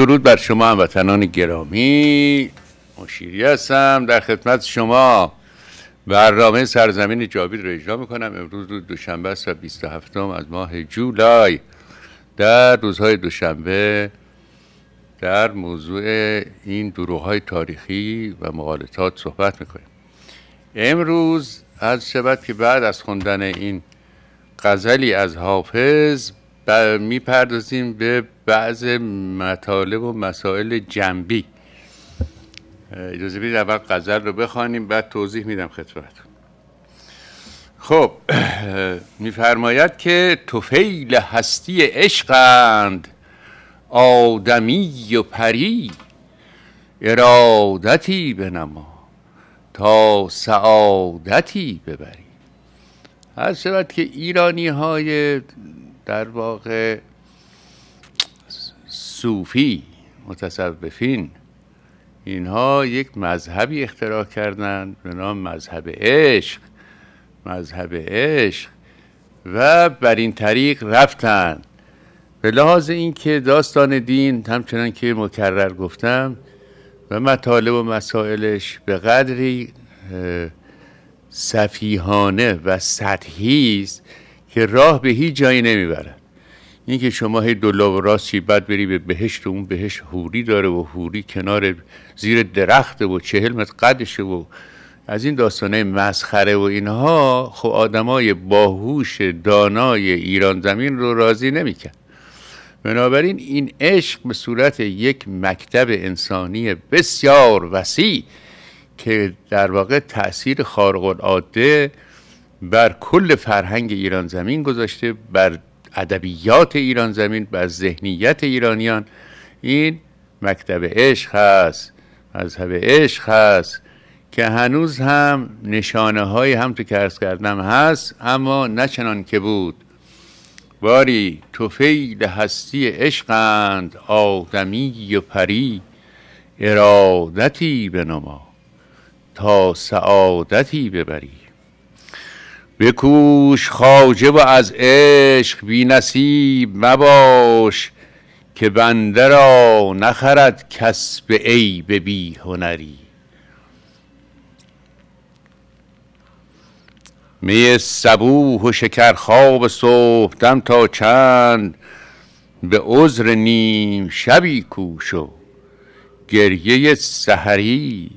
درود بر شما هموطنان گرامی مشیری هستم در خدمت شما برنامه سرزمین جاوید رو اجرا میکنم امروز دوشنبه است و 27 از ماه جولای در روزهای دوشنبه در موضوع این های تاریخی و مقالطات صحبت میکنیم امروز از شبت که بعد از خوندن این غزلی از حافظ میپردازیم به بعض مطالب و مسائل جنبی اجازه بدید اول قذر رو بخوانیم بعد توضیح میدم خدمتتون خب میفرماید که توفیل هستی عشقند آدمی و پری ارادتی بنما تا سعادتی ببری هر شود که ایرانی های در واقع صوفی متصوفین اینها یک مذهبی اختراع کردند به نام مذهب عشق مذهب عشق و بر این طریق رفتند به لحاظ اینکه داستان دین همچنان که مکرر گفتم و مطالب و مسائلش به قدری صفیحانه و سطحی است که راه به هیچ جایی نمیبرد اینکه شما هی دلا و راستی بعد بری به بهشت اون بهشت حوری داره و هوری کنار زیر درخته و چهل متر قدشه و از این داستانه مسخره و اینها خب آدمای باهوش دانای ایران زمین رو راضی نمیکرد بنابراین این عشق به صورت یک مکتب انسانی بسیار وسیع که در واقع تاثیر خارق العاده بر کل فرهنگ ایران زمین گذاشته بر ادبیات ایران زمین و ذهنیت ایرانیان این مکتب عشق هست مذهب عشق هست که هنوز هم نشانه های هم تو که کردم هست اما نه چنان که بود باری توفیل هستی عشقند آدمی و پری ارادتی نما تا سعادتی ببری بکوش خواجه و از عشق بی نصیب مباش که بنده را نخرد کس به عیب بی هنری می صبوح و شکرخواب دم تا چند به عذر نیم شبی کوش و گریه سحری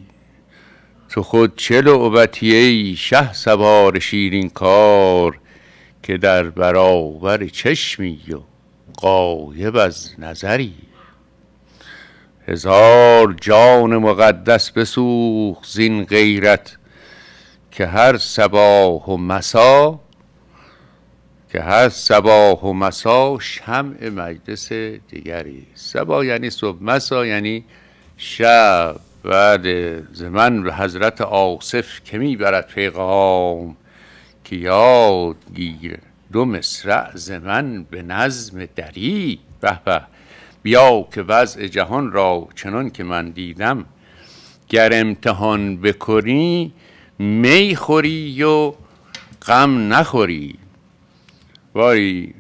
چو خود لعبتی ای شه سوار شیرین کار که در برابر چشمی و قایب از نظری هزار جان مقدس بسوخ زین غیرت که هر صباح و مسا که هر صباح و مسا شمع مجلس دیگری صباح یعنی صبح مسا یعنی شب بعد ز من به حضرت آصف که میبرد پیغام که یاد گیر دو مصرع ز من به نظم دری به به بیا که وضع جهان را چنان که من دیدم گر امتحان بکنی می خوری و غم نخوری وای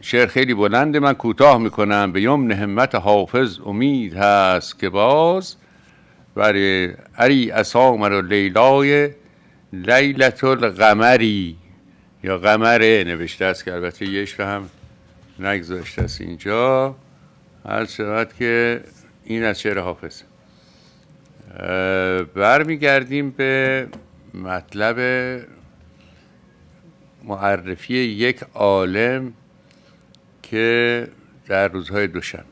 شعر خیلی بلنده من کوتاه میکنم به یمن همت حافظ امید هست که باز برای اری اسامر و لیلای لیلت القمری یا غمره نوشته است که البته یش رو هم نگذاشته است اینجا هر شود که این از شعر حافظ برمیگردیم به مطلب معرفی یک عالم که در روزهای دوشنبه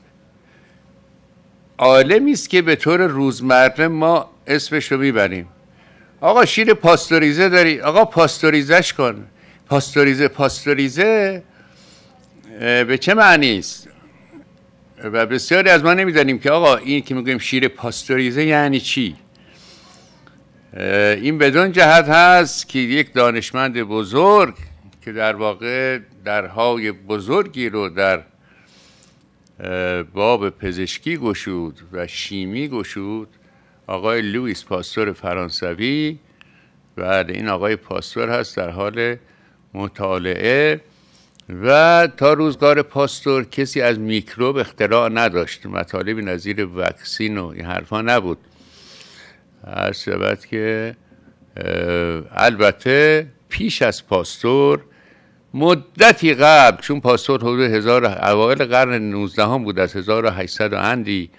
عالمی است که به طور روزمره ما اسمش رو میبریم آقا شیر پاستوریزه داری آقا پاستوریزش کن پاستوریزه پاستوریزه به چه معنی است و بسیاری از ما نمیدانیم که آقا این که میگویم شیر پاستوریزه یعنی چی این بدون جهت هست که یک دانشمند بزرگ که در واقع درهای بزرگی رو در باب پزشکی گشود و شیمی گشود آقای لوئیس پاستور فرانسوی و این آقای پاستور هست در حال مطالعه و تا روزگار پاستور کسی از میکروب اختراع نداشت مطالبی نظیر وکسین و این حرفا نبود از که البته پیش از پاستور مدتی قبل چون پاستور حدود هزار اوایل قرن 19 هم بود از 1800 اندی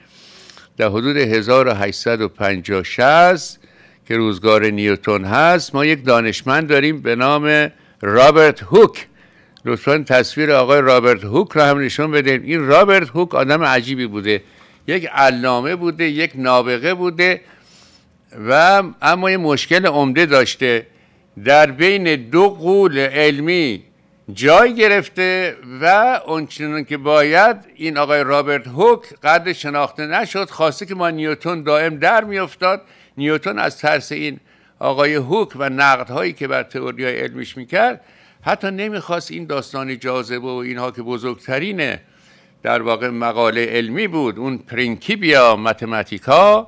در حدود 1850 60 که روزگار نیوتون هست ما یک دانشمند داریم به نام رابرت هوک لطفا تصویر آقای رابرت هوک را هم نشون بدیم این رابرت هوک آدم عجیبی بوده یک علامه بوده یک نابغه بوده و اما یه مشکل عمده داشته در بین دو قول علمی جای گرفته و اونچنان که باید این آقای رابرت هوک قدر شناخته نشد خواسته که ما نیوتون دائم در میافتاد نیوتون از ترس این آقای هوک و نقدهایی که بر تئوری علمیش میکرد حتی نمیخواست این داستان جاذبه و اینها که بزرگترین در واقع مقاله علمی بود اون پرینکیبیا متماتیکا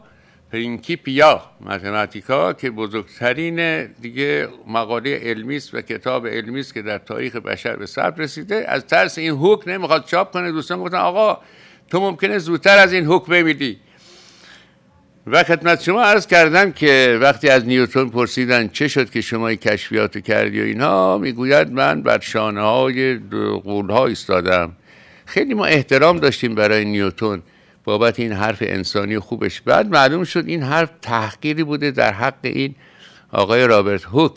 پرینکیپیا متماتیکا که بزرگترین دیگه مقاله علمی است و کتاب علمی است که در تاریخ بشر به ثبت رسیده از ترس این هوک نمیخواد چاپ کنه دوستان گفتن آقا تو ممکنه زودتر از این هوک بمیدی و خدمت شما عرض کردم که وقتی از نیوتون پرسیدن چه شد که شما این کشفیاتو کردی و اینها میگوید من بر شانه های قول ها ایستادم خیلی ما احترام داشتیم برای نیوتون بابت این حرف انسانی خوبش بعد معلوم شد این حرف تحقیری بوده در حق این آقای رابرت هوک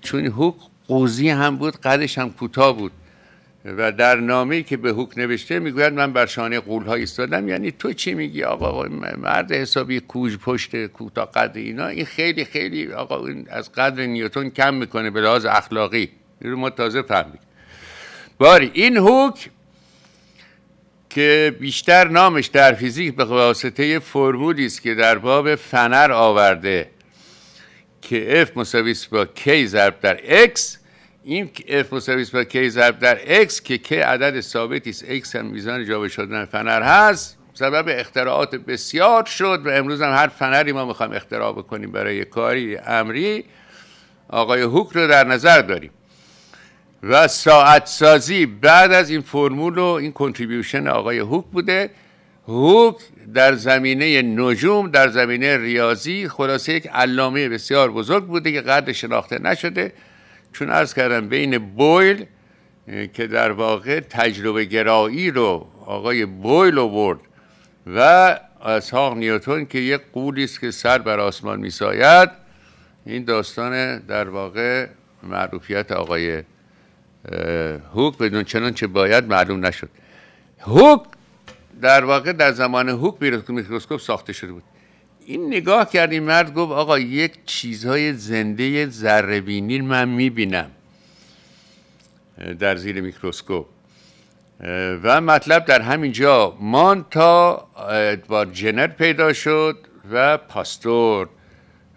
چون هوک قوزی هم بود قدش هم کوتاه بود و در نامه‌ای که به هوک نوشته میگوید من بر شانه قولها ایستادم یعنی تو چی میگی آقا مرد حسابی کوج پشت کوتاه قد اینا این خیلی خیلی آقا از قدر نیوتن کم میکنه به لحاظ اخلاقی رو ما تازه فهمید باری این هوک که بیشتر نامش در فیزیک به واسطه فرمولی است که در باب فنر آورده که F مساوی با K ضرب در X این F مساوی با K ضرب در X که K عدد ثابتی است X هم میزان جابه شدن فنر هست سبب اختراعات بسیار شد و امروز هم هر فنری ما میخوایم اختراع بکنیم برای کاری امری آقای هوک رو در نظر داریم و ساعت سازی بعد از این فرمول و این کنتریبیوشن آقای هوک بوده هوک در زمینه نجوم در زمینه ریاضی خلاصه یک علامه بسیار بزرگ بوده که قدر شناخته نشده چون ارز کردم بین بویل که در واقع تجربه گرایی رو آقای بویل آورد و از هاق نیوتون که یک قولی است که سر بر آسمان میساید این داستان در واقع معروفیت آقای هوک بدون چنان چه باید معلوم نشد هوک در واقع در زمان هوک میکروسکوپ ساخته شده بود این نگاه کرد این مرد گفت آقا یک چیزهای زنده بینی من میبینم در زیر میکروسکوپ و مطلب در همین جا مان تا ادوار جنر پیدا شد و پاستور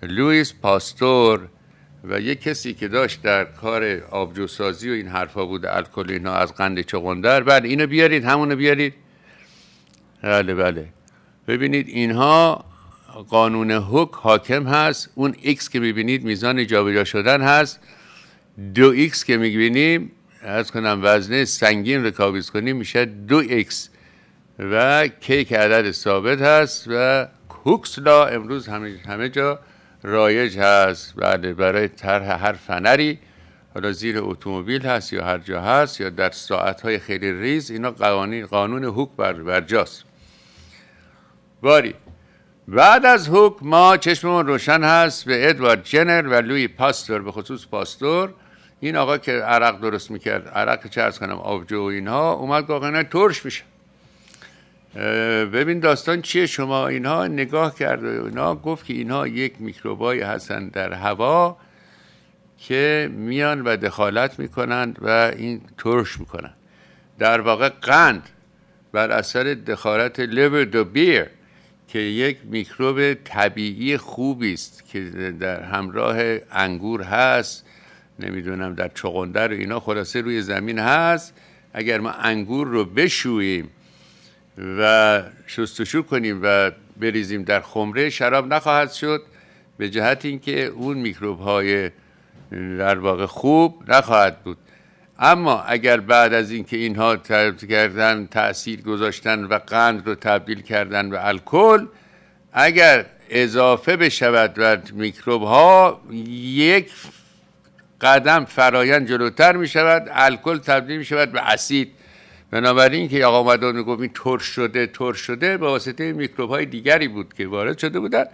لوئیس پاستور و یه کسی که داشت در کار آبجوسازی و این حرفا بود الکل اینا از قند چغندر بله اینو بیارید همونو بیارید بله بله ببینید اینها قانون هوک حاکم هست اون ایکس که میبینید میزان جابجا شدن هست دو x که میبینیم از کنم وزنه سنگین کابیز کنیم میشه دو x و کیک عدد ثابت هست و کوکس لا امروز همه, همه جا رایج هست بعد برای طرح هر فنری حالا زیر اتومبیل هست یا هر جا هست یا در ساعت های خیلی ریز اینا قوانین قانون هوک بر برجاست باری بعد از هوک ما چشممون روشن هست به ادوارد جنر و لوی پاستور به خصوص پاستور این آقا که عرق درست میکرد عرق چه ارز کنم آبجو و اینها اومد گفت ترش میشه ببین داستان چیه شما اینها نگاه کرد و اینا گفت که اینها یک میکروبای هستند در هوا که میان و دخالت میکنند و این ترش میکنند در واقع قند بر اثر دخالت لیور دو بیر که یک میکروب طبیعی خوبی است که در همراه انگور هست نمیدونم در چغندر و اینا خلاصه روی زمین هست اگر ما انگور رو بشوییم و شستشو کنیم و بریزیم در خمره شراب نخواهد شد به جهت اینکه اون میکروب های در واقع خوب نخواهد بود اما اگر بعد از اینکه اینها ترد کردن تاثیر گذاشتن و قند رو تبدیل کردن به الکل اگر اضافه بشود و میکروب ها یک قدم فرایند جلوتر می شود الکل تبدیل می شود به اسید بنابراین که آقا آمد این ترش شده ترش شده به واسطه میکروب های دیگری بود که وارد شده بودن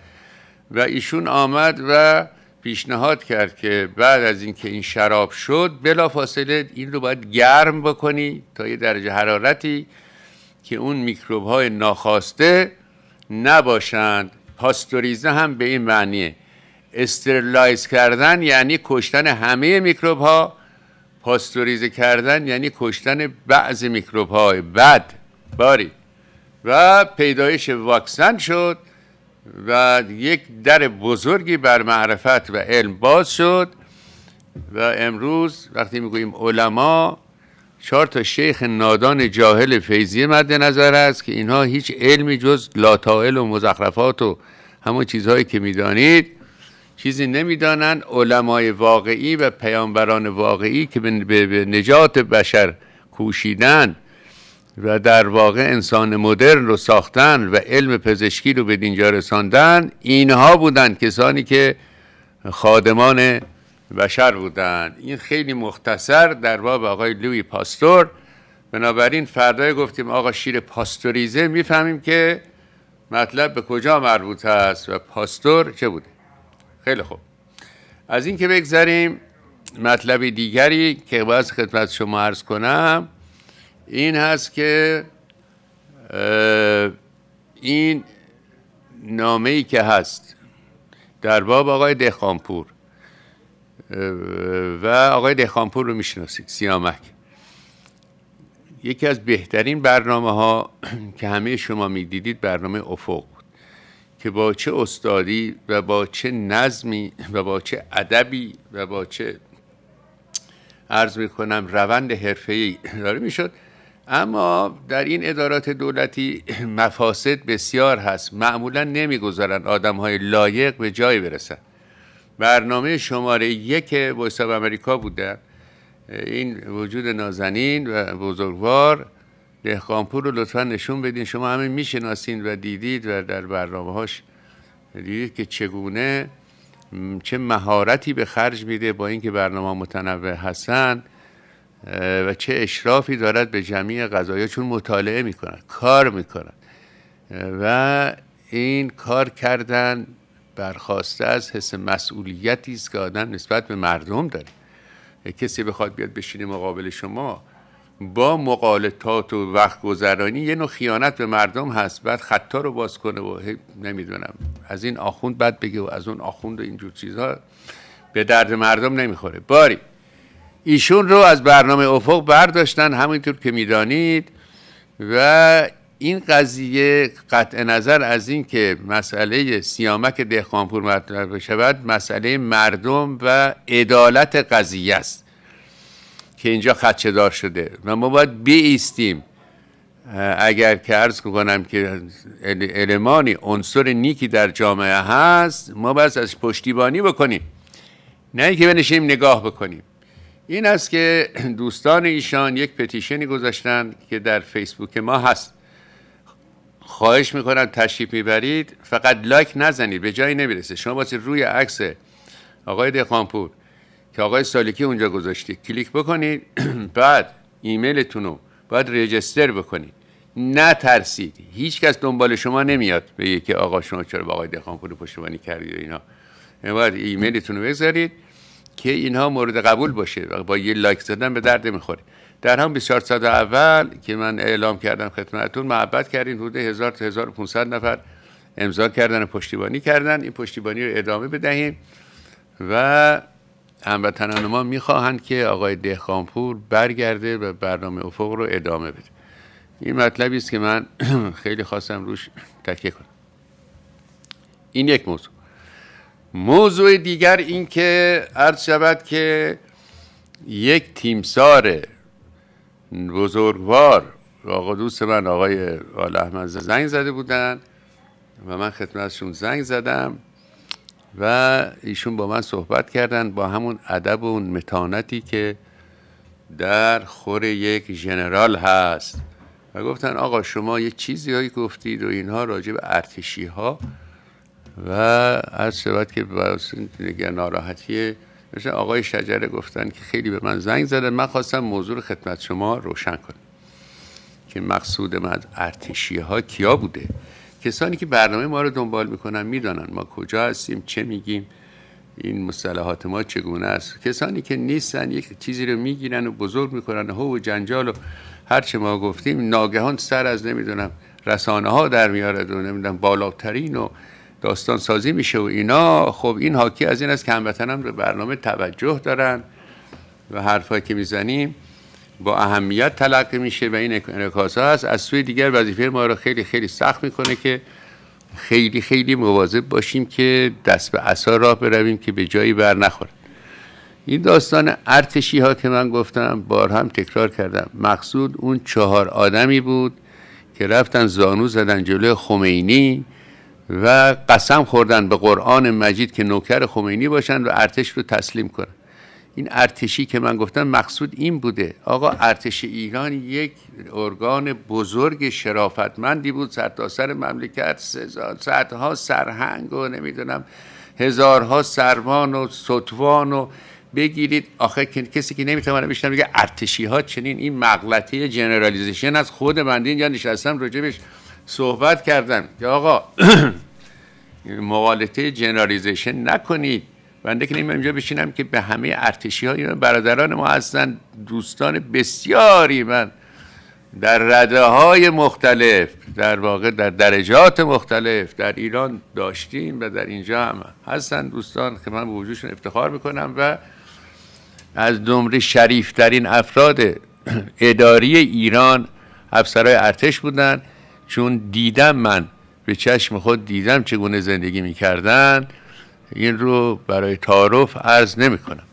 و ایشون آمد و پیشنهاد کرد که بعد از اینکه این شراب شد بلا فاصله این رو باید گرم بکنی تا یه درجه حرارتی که اون میکروب های ناخواسته نباشند پاستوریزه هم به این معنیه استرلایز کردن یعنی کشتن همه میکروب ها پاستوریزه کردن یعنی کشتن بعض میکروب های بد باری و پیدایش واکسن شد و یک در بزرگی بر معرفت و علم باز شد و امروز وقتی میگوییم علما چهار تا شیخ نادان جاهل فیضیه مد نظر است که اینها هیچ علمی جز لاتائل و مزخرفات و همون چیزهایی که میدانید چیزی نمیدانند علمای واقعی و پیامبران واقعی که به نجات بشر کوشیدن و در واقع انسان مدرن رو ساختن و علم پزشکی رو به دینجا رساندن اینها بودند کسانی که خادمان بشر بودند این خیلی مختصر در باب آقای لوی پاستور بنابراین فردای گفتیم آقا شیر پاستوریزه میفهمیم که مطلب به کجا مربوط است و پاستور چه بوده خیلی خوب از این که بگذریم مطلب دیگری که باید خدمت شما عرض کنم این هست که این نامه ای که هست در باب آقای دهخانپور و آقای دهخانپور رو میشناسید سیامک یکی از بهترین برنامه ها که همه شما میدیدید برنامه افق که با چه استادی و با چه نظمی و با چه ادبی و با چه عرض کنم روند ای داره میشد اما در این ادارات دولتی مفاسد بسیار هست معمولا نمیگذارند آدم های لایق به جای برسن برنامه شماره یک بایستاب امریکا بوده این وجود نازنین و بزرگوار دهقانپور رو لطفا نشون بدین شما همه میشناسین و دیدید و در برنامه هاش دیدید که چگونه چه مهارتی به خرج میده با اینکه برنامه متنوع هستن و چه اشرافی دارد به جمعی غذایا چون مطالعه میکنن کار میکنن و این کار کردن برخواسته از حس مسئولیتی است که آدم نسبت به مردم داره کسی بخواد بیاد بشینه مقابل شما با مقالطات و وقت گذرانی یه نوع خیانت به مردم هست بعد خطا رو باز کنه و نمیدونم از این آخوند بد بگه و از اون آخوند و اینجور چیزها به درد مردم نمیخوره باری ایشون رو از برنامه افق برداشتن همینطور که میدانید و این قضیه قطع نظر از اینکه مسئله سیامک دهقانپور مطرح شود مسئله مردم و عدالت قضیه است که اینجا خدشه دار شده و ما باید بیستیم اگر که ارز کنم که علمانی عنصر نیکی در جامعه هست ما باید از پشتیبانی بکنیم نه اینکه بنشیم نگاه بکنیم این است که دوستان ایشان یک پتیشنی گذاشتن که در فیسبوک ما هست خواهش میکنم تشریف میبرید فقط لایک نزنید به جایی نمیرسه شما باید روی عکس آقای دخانپور که آقای سالکی اونجا گذاشته کلیک بکنید بعد ایمیلتون رو باید رجستر بکنید نترسید هیچ کس دنبال شما نمیاد به یکی آقا شما چرا با آقای دهقانپور پشتیبانی کردید اینا یعنی باید ایمیلتون رو بگذارید که اینها مورد قبول باشه با یه لایک زدن به درد میخوره در هم 24 ساعت اول که من اعلام کردم خدمتتون محبت کردین حدود 1000 تا 1500 نفر امضا کردن و پشتیبانی کردن این پشتیبانی رو ادامه بدهیم و هموطنان ما میخواهند که آقای دهخانپور برگرده و برنامه افق رو ادامه بده این مطلبی است که من خیلی خواستم روش تکیه کنم این یک موضوع موضوع دیگر این که عرض شود که یک تیمسار بزرگوار آقا دوست من آقای آل احمد زنگ زده بودن و من خدمتشون زنگ زدم و ایشون با من صحبت کردن با همون ادب و متانتی که در خور یک ژنرال هست و گفتن آقا شما یه چیزی هایی گفتید و اینها راجع به ارتشی ها و از شود که نگه ناراحتیه مثل آقای شجره گفتن که خیلی به من زنگ زدن من خواستم موضوع خدمت شما روشن کنم که مقصود من از ارتشی ها کیا بوده کسانی که برنامه ما رو دنبال میکنن میدانن ما کجا هستیم چه میگیم این مصطلحات ما چگونه است کسانی که نیستن یک چیزی رو میگیرن و بزرگ میکنن هو و جنجال و هر چه ما گفتیم ناگهان سر از نمیدونم رسانه ها در میارد و نمیدونم بالاترین و داستان سازی میشه و اینا خب این حاکی از این است که هم به برنامه توجه دارن و حرفایی که میزنیم با اهمیت تلقی میشه و این انعکاس ها هست از سوی دیگر وظیفه ما رو خیلی خیلی سخت میکنه که خیلی خیلی مواظب باشیم که دست به اثار راه برویم که به جایی بر نخوره این داستان ارتشی ها که من گفتم بار هم تکرار کردم مقصود اون چهار آدمی بود که رفتن زانو زدن جلوی خمینی و قسم خوردن به قرآن مجید که نوکر خمینی باشن و ارتش رو تسلیم کنن این ارتشی که من گفتم مقصود این بوده آقا ارتش ایران یک ارگان بزرگ شرافتمندی بود تا سر مملکت صدها سرهنگ و نمیدونم هزارها سروان و ستوان و بگیرید آخه کسی که نمیتونه بشنم میگه ارتشی ها چنین این مغلطه جنرالیزیشن از خود بنده اینجا نشستم راجبش صحبت کردم که آقا مغالطه جنرالیزیشن نکنید بنده که اینجا بشینم که به همه ارتشی های برادران ما هستن دوستان بسیاری من در رده های مختلف در واقع در درجات مختلف در ایران داشتیم و در اینجا هم هستن دوستان که من به وجودشون افتخار میکنم و از دمره شریفترین افراد اداری ایران افسرهای ارتش بودند. چون دیدم من به چشم خود دیدم چگونه زندگی میکردن این رو برای تعارف عرض نمی کنم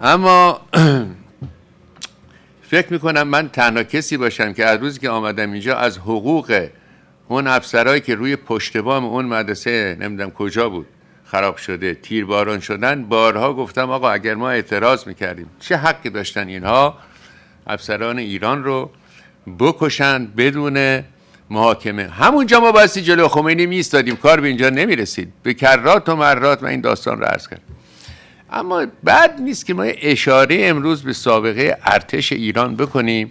اما فکر می کنم من تنها کسی باشم که از روزی که آمدم اینجا از حقوق اون افسرهایی که روی پشت بام اون مدرسه نمیدونم کجا بود خراب شده تیرباران شدن بارها گفتم آقا اگر ما اعتراض میکردیم چه حقی داشتن اینها افسران ایران رو بکشند بدون محاکمه همونجا ما بایستی جلو خمینی میستادیم کار به اینجا نمیرسید به کررات و مرات من این داستان رو عرض کرد اما بعد نیست که ما اشاره امروز به سابقه ارتش ایران بکنیم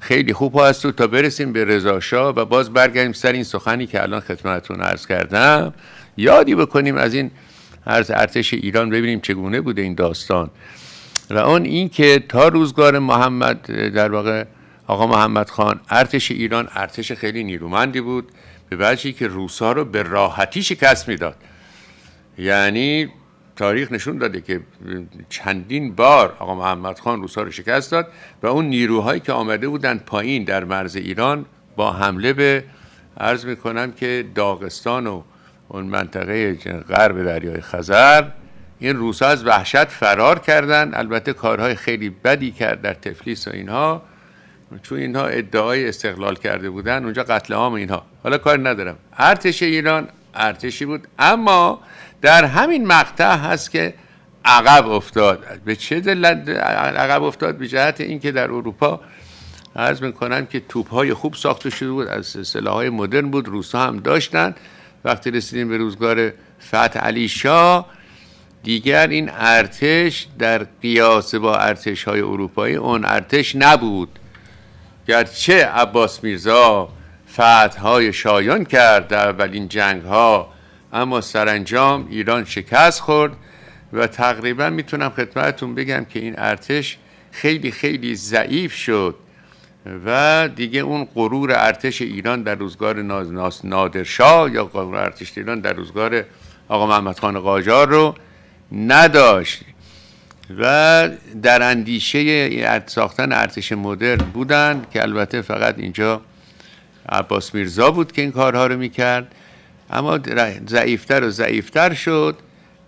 خیلی خوب هست تا برسیم به رضا و باز برگردیم سر این سخنی که الان خدمتتون عرض کردم یادی بکنیم از این از ارتش ایران ببینیم چگونه بوده این داستان و اون این که تا روزگار محمد در واقع آقا محمد خان ارتش ایران ارتش خیلی نیرومندی بود به وجهی که روسا رو به راحتی شکست میداد یعنی تاریخ نشون داده که چندین بار آقا محمد خان روسا رو شکست داد و اون نیروهایی که آمده بودن پایین در مرز ایران با حمله به عرض میکنم که داغستان و اون منطقه غرب دریای خزر این روسا از وحشت فرار کردن البته کارهای خیلی بدی کرد در تفلیس و اینها چون اینها ادعای استقلال کرده بودن اونجا قتل عام اینها حالا کار ندارم ارتش ایران ارتشی بود اما در همین مقطع هست که عقب افتاد به چه دلت عقب افتاد به جهت اینکه در اروپا عرض کنم که توپ های خوب ساخته شده بود از سلاح های مدرن بود روسا هم داشتن وقتی رسیدیم به روزگار فتح علی شاه دیگر این ارتش در قیاس با ارتش های اروپایی اون ارتش نبود گرچه عباس میرزا فتحهای شایان کرد در اولین جنگ ها اما سرانجام ایران شکست خورد و تقریبا میتونم خدمتتون بگم که این ارتش خیلی خیلی ضعیف شد و دیگه اون غرور ارتش ایران در روزگار نادرشاه یا غرور ارتش ایران در روزگار آقا محمد خان قاجار رو نداشت و در اندیشه ساختن ارتش مدرن بودند که البته فقط اینجا عباس میرزا بود که این کارها رو میکرد اما ضعیفتر و ضعیفتر شد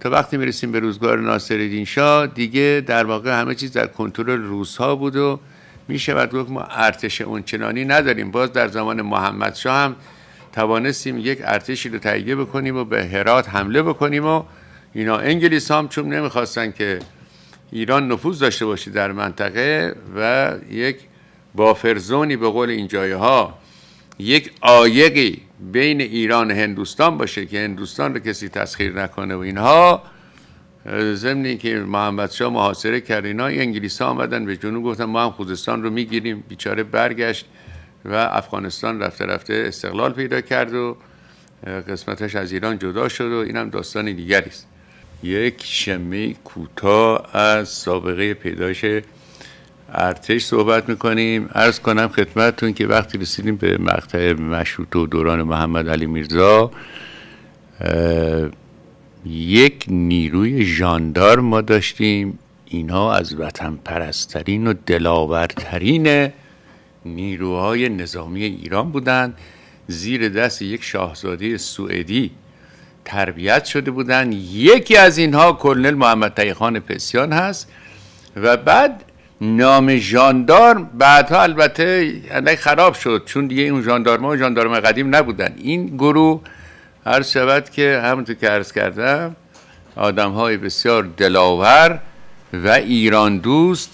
تا وقتی میرسیم به روزگار ناصرالدین شاه دیگه در واقع همه چیز در کنترل روزها بود و میشود گفت ما ارتش اونچنانی نداریم باز در زمان محمد شاه هم توانستیم یک ارتشی رو تهیه بکنیم و به هرات حمله بکنیم و اینا انگلیس هم چون نمیخواستن که ایران نفوذ داشته باشه در منطقه و یک بافرزونی به قول این جایه ها یک آیقی بین ایران و هندوستان باشه که هندوستان رو کسی تسخیر نکنه و اینها ضمن که محمد شاه محاصره کرد اینا انگلیس ها آمدن به جنوب گفتن ما هم خوزستان رو میگیریم بیچاره برگشت و افغانستان رفته رفته استقلال پیدا کرد و قسمتش از ایران جدا شد و اینم داستان دیگری است یک شمه کوتاه از سابقه پیدایش ارتش صحبت میکنیم ارز کنم خدمتتون که وقتی رسیدیم به مقطع مشروط و دوران محمد علی میرزا یک نیروی جاندار ما داشتیم اینها از وطن پرسترین و دلاورترین نیروهای نظامی ایران بودند زیر دست یک شاهزاده سوئدی تربیت شده بودن یکی از اینها کلنل محمد تایخان پسیان هست و بعد نام جاندارم بعدها البته خراب شد چون دیگه اون جاندارم و جاندارم قدیم نبودن این گروه هر شود که همونطور که عرض کردم آدم های بسیار دلاور و ایران دوست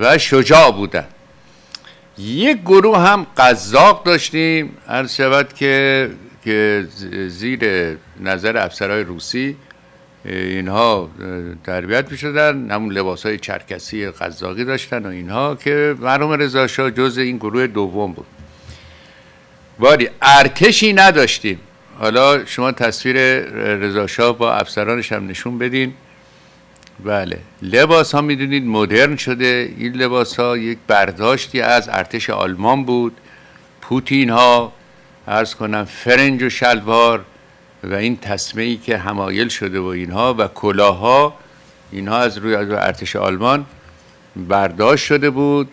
و شجاع بودن یک گروه هم قذاق داشتیم هر شود که که زیر نظر افسرهای روسی اینها تربیت می همون لباس های چرکسی قزاقی داشتن و اینها که مرحوم رضا شاه جز این گروه دوم بود باری ارتشی نداشتیم حالا شما تصویر رضا شاه با افسرانش هم نشون بدین بله لباس ها میدونید مدرن شده این لباس ها یک برداشتی از ارتش آلمان بود پوتین ها ارز کنم فرنج و شلوار و این تصمیه ای که همایل شده و اینها و کلاها اینها از روی از ارتش آلمان برداشت شده بود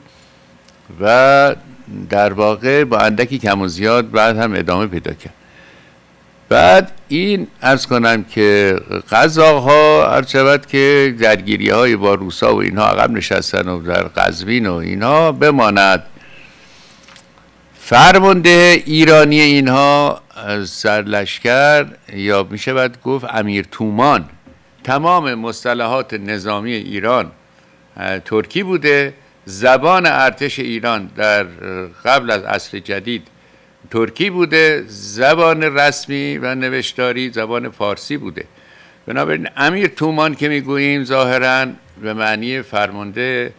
و در واقع با اندکی کم و زیاد بعد هم ادامه پیدا کرد بعد این ارز کنم که ها ارز شود که درگیری های با روسا و اینها عقب نشستن و در قزوین و اینها بماند فرمانده ایرانی اینها سرلشکر یا میشه بعد گفت امیر تومان تمام مصطلحات نظامی ایران ترکی بوده زبان ارتش ایران در قبل از عصر جدید ترکی بوده زبان رسمی و نوشتاری زبان فارسی بوده بنابراین امیر تومان که میگوییم ظاهرا به معنی فرمانده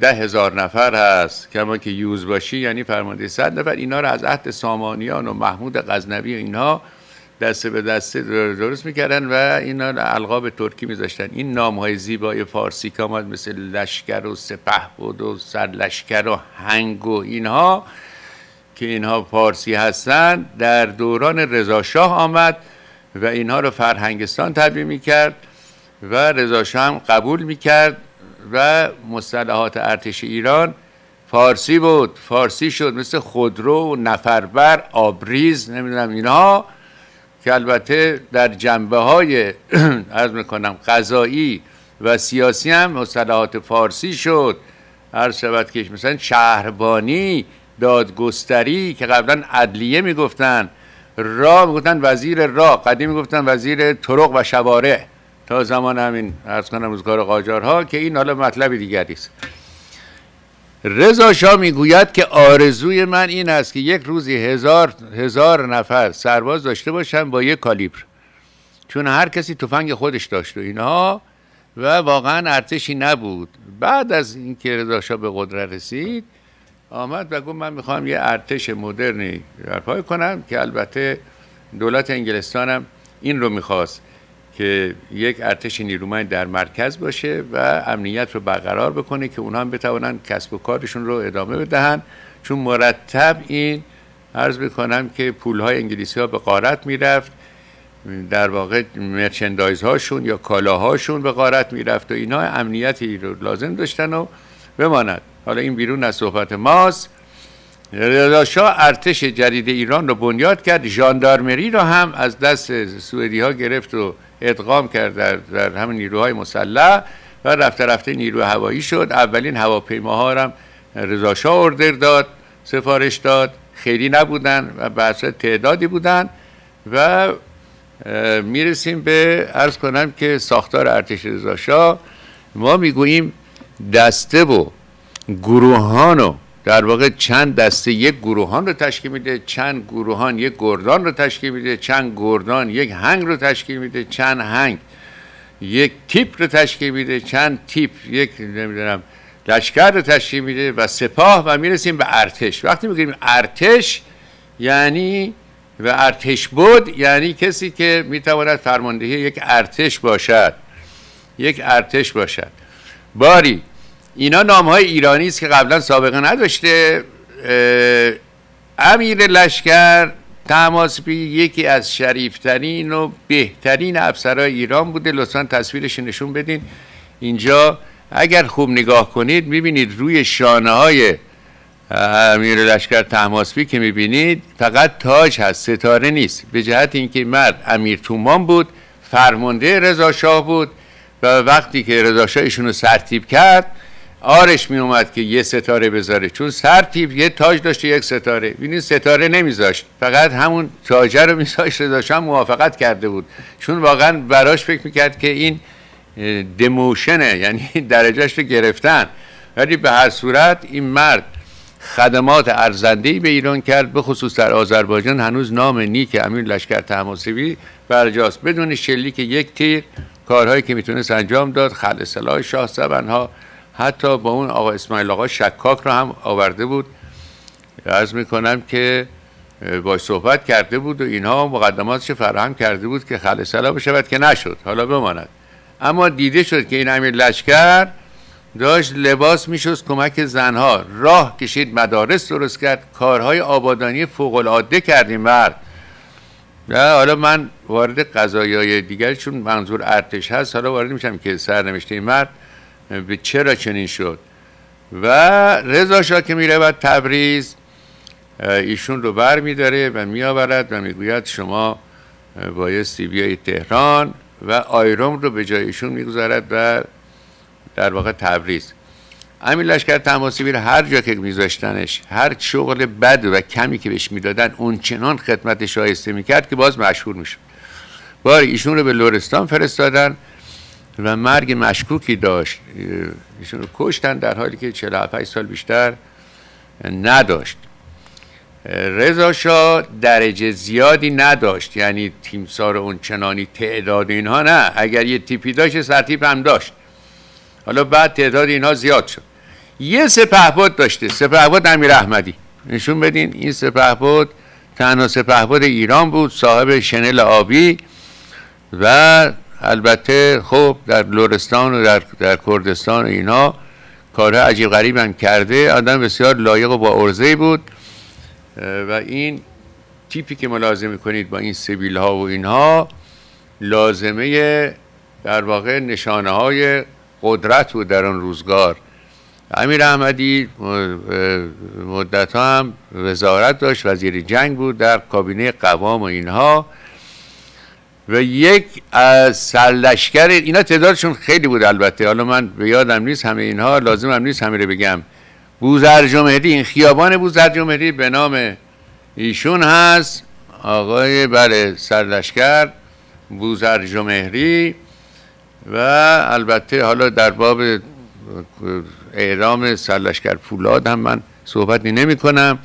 ده هزار نفر هست کما که یوز باشی یعنی فرمانده صد نفر اینا رو از عهد سامانیان و محمود غزنوی و اینها دست به دسته درست میکردن و اینا القاب ترکی میذاشتن این نام های زیبای فارسی که آمد مثل لشکر و سپه بود و سرلشکر و هنگ و اینها که اینها فارسی هستند در دوران رضاشاه آمد و اینها رو فرهنگستان تبیه میکرد و رضاشاه هم قبول میکرد و مصطلحات ارتش ایران فارسی بود فارسی شد مثل خودرو نفربر آبریز نمیدونم اینها که البته در جنبه های از میکنم قضایی و سیاسی هم مصطلحات فارسی شد هر شود که مثلا شهربانی دادگستری که قبلا عدلیه میگفتن را میگفتن وزیر را قدیم میگفتن وزیر طرق و شوارع تا زمان همین از کنم روزگار قاجارها که این حالا مطلب دیگری است رضا شاه میگوید که آرزوی من این است که یک روزی هزار هزار نفر سرباز داشته باشم با یک کالیبر چون هر کسی تفنگ خودش داشت و اینها و واقعا ارتشی نبود بعد از اینکه رضا شاه به قدرت رسید آمد و گفت من میخوام یه ارتش مدرنی برپا کنم که البته دولت انگلستانم این رو میخواست که یک ارتش نیرومند در مرکز باشه و امنیت رو برقرار بکنه که اونها هم بتوانن کسب و کارشون رو ادامه بدهن چون مرتب این عرض بکنم که پول های انگلیسی ها به قارت میرفت در واقع مرچندایز هاشون یا کالاهاشون به غارت میرفت و اینا امنیتی رو لازم داشتن و بماند حالا این بیرون از صحبت ماست رضاشاه ارتش جدید ایران رو بنیاد کرد جاندارمری رو هم از دست سوئدی ها گرفت و ادغام کرد در, در همین نیروهای مسلح و رفته رفته نیرو هوایی شد اولین هواپیماها هم رضا شاه اردر داد سفارش داد خیلی نبودن و به تعدادی بودن و میرسیم به ارز کنم که ساختار ارتش رضا ما میگوییم دسته و گروهان و در واقع چند دسته یک گروهان رو تشکیل میده چند گروهان یک گردان رو تشکیل میده چند گردان یک هنگ رو تشکیل میده چند هنگ یک تیپ رو تشکیل میده چند تیپ یک نمیدونم لشکر رو تشکیل میده و سپاه و میرسیم به ارتش وقتی میگیم ارتش یعنی و ارتش بود یعنی کسی که میتواند فرماندهی یک ارتش باشد یک ارتش باشد باری اینا نام های ایرانی است که قبلا سابقه نداشته امیر لشکر تماسبی یکی از شریفترین و بهترین افسرهای ایران بوده لطفا تصویرش نشون بدین اینجا اگر خوب نگاه کنید میبینید روی شانه های امیر لشکر تماسبی که میبینید فقط تاج هست ستاره نیست به جهت اینکه مرد امیر تومان بود فرمانده رضا شاه بود و وقتی که رضا شاه ایشونو سرتیب کرد آرش می اومد که یه ستاره بذاره چون سر تیپ یه تاج داشته یک ستاره ببینید ستاره نمیذاشت فقط همون تاجه رو میذاشت رضا موافقت کرده بود چون واقعا براش فکر میکرد که این دموشنه یعنی درجهش رو گرفتن ولی به هر صورت این مرد خدمات ارزنده به ایران کرد به خصوص در آذربایجان هنوز نام نیک امیر لشکر تماسبی برجاست بدون که یک تیر کارهایی که میتونست انجام داد خل سلاح شاه ها حتی با اون آقا اسماعیل آقا شکاک رو هم آورده بود می کنم که باش صحبت کرده بود و اینها مقدماتش فراهم کرده بود که سلا بشود که نشد حالا بماند اما دیده شد که این امیر لشکر داشت لباس میشست کمک زنها راه کشید مدارس درست کرد کارهای آبادانی فوق العاده کردیم مرد حالا من وارد قضایای دیگر چون منظور ارتش هست حالا وارد میشم که این مرد به چرا چنین شد و رضا شاه که و تبریز ایشون رو بر میداره و میآورد و میگوید شما بایستی سیبیای تهران و آیروم رو به جای ایشون میگذارد و در واقع تبریز امیر لشکر تماسی هر جا که میذاشتنش هر شغل بد و کمی که بهش میدادن اون چنان خدمت شایسته میکرد که باز مشهور میشد باری ایشون رو به لورستان فرستادن و مرگ مشکوکی داشت ایشون رو کشتن در حالی که 45 سال بیشتر نداشت رضا شاه درجه زیادی نداشت یعنی تیمسار اون چنانی تعداد اینها نه اگر یه تیپی داشت سرتیپ هم داشت حالا بعد تعداد اینها زیاد شد یه سپهبد داشته سپهبد امیر احمدی نشون بدین این سپهبد تنها سپهبد ایران بود صاحب شنل آبی و البته خب در لورستان و در, در کردستان و اینا کارها عجیب غریب هم کرده آدم بسیار لایق و با ارزه بود و این تیپی که ملازمی کنید با این سبیل ها و اینها لازمه در واقع نشانه های قدرت بود در آن روزگار امیر احمدی مدت هم وزارت داشت وزیر جنگ بود در کابینه قوام و اینها و یک از سرلشکر اینا تعدادشون خیلی بود البته حالا من به یادم نیست همه اینها لازم هم نیست همه رو بگم بوزرجمهدی این خیابان بوزرجمهدی به نام ایشون هست آقای بله سرلشکر بوزرجمهری و البته حالا در باب اعرام سرلشکر فولاد هم من صحبتی نمی کنم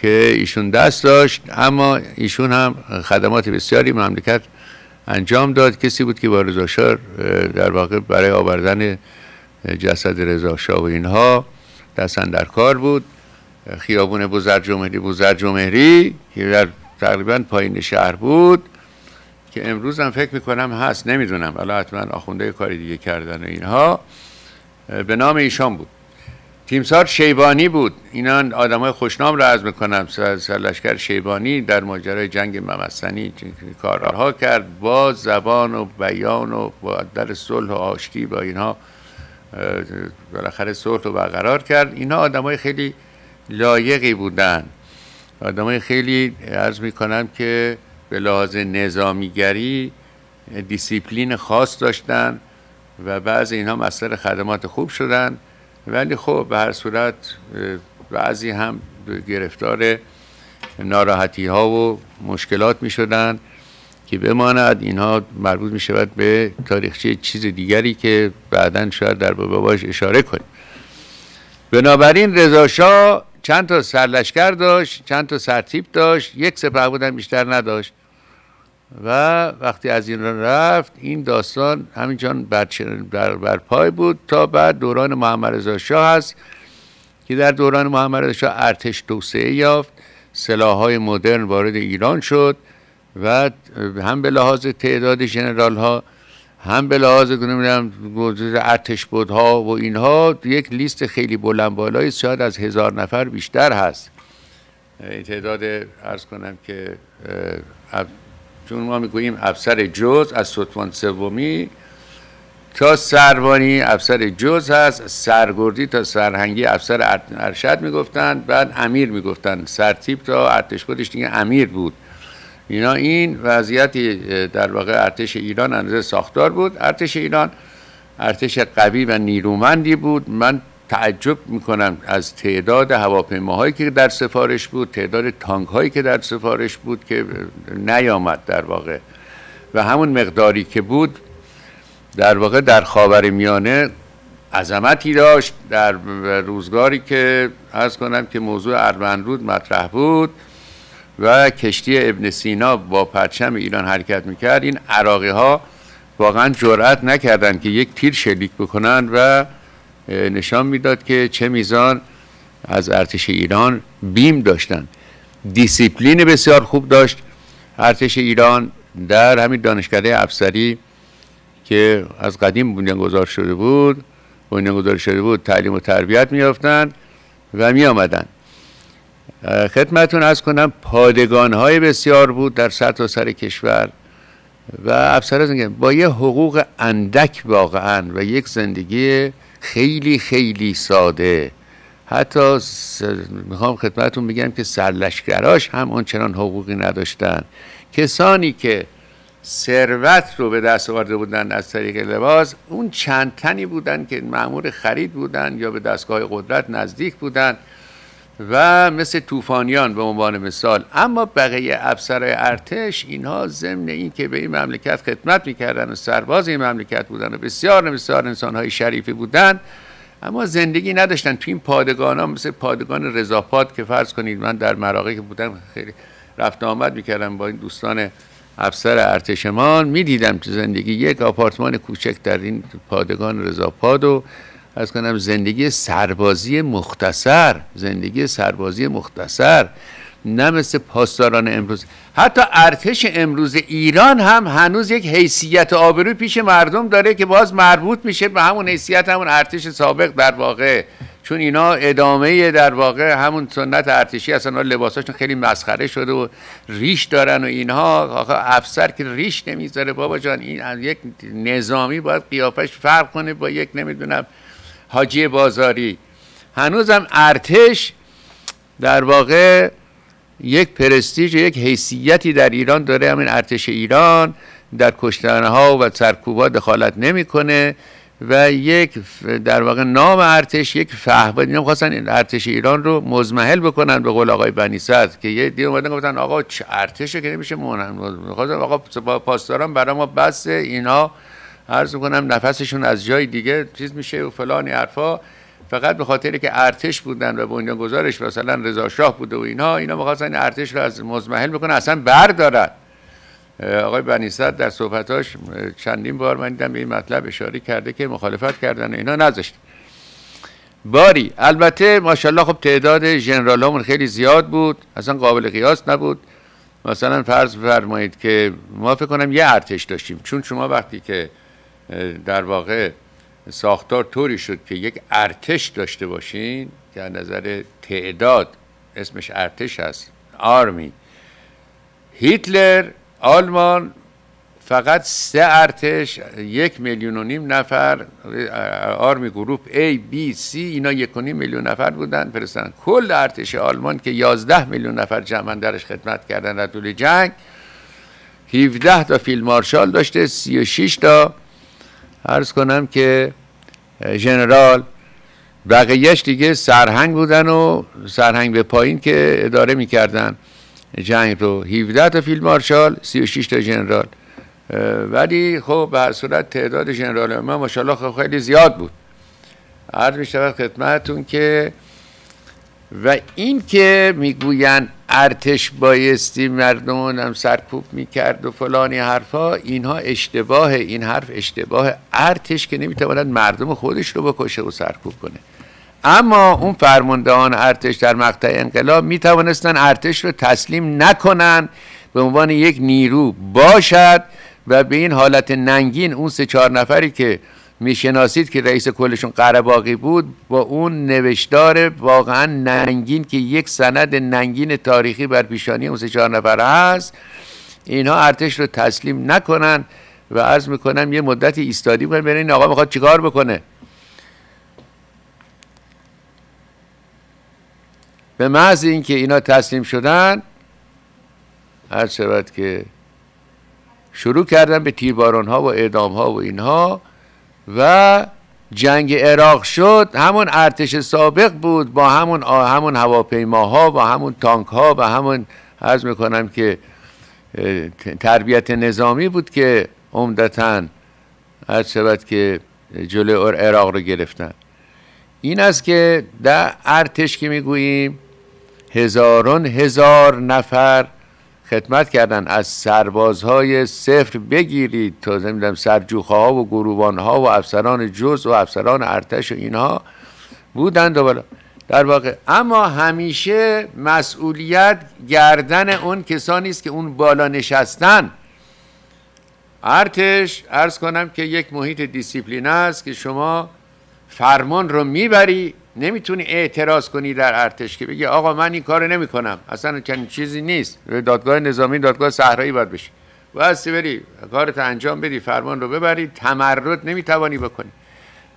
که ایشون دست داشت اما ایشون هم خدمات بسیاری مملکت انجام داد کسی بود که با رضا در واقع برای آوردن جسد رضا شاه و اینها دست در کار بود خیابون بزرگ جمهری بزرگ جمهری که در تقریبا پایین شهر بود که امروز هم فکر میکنم هست نمیدونم ولی حتما آخونده کاری دیگه کردن و اینها به نام ایشان بود تیمسار شیبانی بود اینا های خوشنام را از میکنم سرلشکر شیبانی در ماجرای جنگ ممسنی کارها کرد با زبان و بیان و با در صلح و آشتی با اینها بالاخره صلح رو برقرار کرد اینها های خیلی لایقی بودن های خیلی ارز میکنم که به لحاظ نظامیگری دیسیپلین خاص داشتن و بعض اینها مصدر خدمات خوب شدن ولی خب به هر صورت بعضی هم گرفتار ناراحتی ها و مشکلات می شدن که بماند اینها مربوط می شود به تاریخچه چیز دیگری که بعدا شاید در باباش اشاره کنیم بنابراین رضا چند تا سرلشکر داشت چند تا سرتیپ داشت یک سپه بودن بیشتر نداشت و وقتی از ایران رفت این داستان همینجان بر, بر, بر پای بود تا بعد دوران محمد رضا شاه هست که در دوران محمد رضا شاه ارتش توسعه یافت های مدرن وارد ایران شد و هم به لحاظ تعداد جنرال ها هم به لحاظ ارتش ارتش ها و اینها یک لیست خیلی بلند بالایی شاید از هزار نفر بیشتر هست این تعداد ارز کنم که چون ما میگوییم افسر جز از ستوان سومی تا سروانی افسر جز هست سرگردی تا سرهنگی افسر ارشد میگفتند بعد امیر میگفتند سرتیب تا ارتش خودش دیگه امیر بود اینا این وضعیتی در واقع ارتش ایران اندازه ساختار بود ارتش ایران ارتش قوی و نیرومندی بود من تعجب میکنم از تعداد هواپیماهایی که در سفارش بود تعداد تانک هایی که در سفارش بود که نیامد در واقع و همون مقداری که بود در واقع در خاور میانه عظمتی داشت در روزگاری که از کنم که موضوع ارمنرود مطرح بود و کشتی ابن سینا با پرچم ایران حرکت میکرد این عراقی ها واقعا جرأت نکردند که یک تیر شلیک بکنن و نشان میداد که چه میزان از ارتش ایران بیم داشتن دیسیپلین بسیار خوب داشت ارتش ایران در همین دانشکده افسری که از قدیم گذار شده بود گذار شده بود تعلیم و تربیت میافتند و می آمدن خدمتون از کنم پادگان های بسیار بود در سر تا سر کشور و افسر با یه حقوق اندک واقعا و یک زندگی خیلی خیلی ساده حتی میخوام خدمتون بگم که سرلشگراش هم آنچنان حقوقی نداشتند کسانی که ثروت رو به دست آورده بودند از طریق لباس اون چند تنی بودند که معمور خرید بودند یا به دستگاه قدرت نزدیک بودند و مثل طوفانیان به عنوان مثال اما بقیه افسرهای ارتش اینها ضمن اینکه به این مملکت خدمت میکردن و سرباز این مملکت بودن و بسیار بسیار انسانهای شریفی بودن اما زندگی نداشتن تو این پادگان ها مثل پادگان رضاپاد که فرض کنید من در مراقه که بودم خیلی رفت آمد میکردم با این دوستان افسر ارتشمان میدیدم تو زندگی یک آپارتمان کوچک در این پادگان رضاپاد و از کنم زندگی سربازی مختصر زندگی سربازی مختصر نه مثل پاسداران امروز حتی ارتش امروز ایران هم هنوز یک حیثیت آبرو پیش مردم داره که باز مربوط میشه به همون حیثیت همون ارتش سابق در واقع چون اینا ادامه در واقع همون سنت ارتشی اصلا لباساشون خیلی مسخره شده و ریش دارن و اینها آخه افسر که ریش نمیذاره بابا جان این یک نظامی باید قیافش فرق کنه با یک نمیدونم حاجی بازاری هنوزم ارتش در واقع یک پرستیژ یک حیثیتی در ایران داره همین ارتش ایران در ها و ها دخالت نمیکنه و یک در واقع نام ارتش یک فهم اینا خواستن ارتش ایران رو مزمحل بکنن به قول آقای بنی صدر که یه دی اومدن گفتن آقا ارتشه که نمیشه مونن خواستن آقا پاسداران برای ما بس اینا عرض کنم نفسشون از جای دیگه چیز میشه و فلانی حرفا فقط به خاطر که ارتش بودن و بنیانگذارش مثلا رضا شاه بوده و اینها اینا میخواستن ارتش رو از مزمحل بکنن اصلا بردارن آقای بنیصد در صحبتاش چندین بار من دیدم به این مطلب اشاره کرده که مخالفت کردن اینا نذاشت باری البته ماشاءالله خب تعداد ژنرالامون خیلی زیاد بود اصلا قابل قیاس نبود مثلا فرض بفرمایید که ما فکر کنم یه ارتش داشتیم چون شما وقتی که در واقع ساختار طوری شد که یک ارتش داشته باشین که از نظر تعداد اسمش ارتش هست آرمی هیتلر آلمان فقط سه ارتش یک میلیون و نیم نفر آرمی گروپ A, B, C اینا یک و نیم میلیون نفر بودن فرستن کل ارتش آلمان که یازده میلیون نفر جمع درش خدمت کردن در طول جنگ 17 تا فیلمارشال مارشال داشته 36 تا عرض کنم که جنرال بقیهش دیگه سرهنگ بودن و سرهنگ به پایین که اداره میکردن جنگ رو 17 تا فیلمارشال مارشال 36 تا جنرال ولی خب به هر صورت تعداد جنرال ما ماشاءالله خیلی زیاد بود عرض می شود خدمتتون که و این که میگویند ارتش بایستی مردمون هم سرکوب میکرد و فلانی حرفها اینها اشتباه این حرف اشتباه ارتش که نمیتواند مردم خودش رو بکشه و سرکوب کنه اما اون فرماندهان ارتش در مقطع انقلاب میتوانستن ارتش رو تسلیم نکنن به عنوان یک نیرو باشد و به این حالت ننگین اون سه چهار نفری که میشناسید که رئیس کلشون قرباقی بود با اون نوشدار واقعا ننگین که یک سند ننگین تاریخی بر پیشانی اون سه چهار نفر هست اینها ارتش رو تسلیم نکنن و عرض میکنم یه مدتی ایستادی کنن برای این آقا میخواد چیکار بکنه به محض اینکه اینا تسلیم شدن هر شود که شروع کردن به تیربارون ها و اعدام ها و اینها و جنگ عراق شد همون ارتش سابق بود با همون همون هواپیماها با همون تانک ها و همون عرض میکنم که تربیت نظامی بود که عمدتا از شود که جلو عراق رو گرفتن این است که در ارتش که میگوییم هزاران هزار نفر خدمت کردن از سربازهای صفر بگیرید تا نمیدونم سرجوخه ها و گروبان ها و افسران جز و افسران ارتش و اینها بودند و در واقع اما همیشه مسئولیت گردن اون کسانی است که اون بالا نشستن ارتش ارز کنم که یک محیط دیسیپلین است که شما فرمان رو میبری نمیتونی اعتراض کنی در ارتش که بگی آقا من این کارو نمیکنم اصلا چنین چیزی نیست دادگاه نظامی دادگاه صحرایی باید بشه واسه بری کارت انجام بدی فرمان رو ببری تمرد نمیتوانی بکنی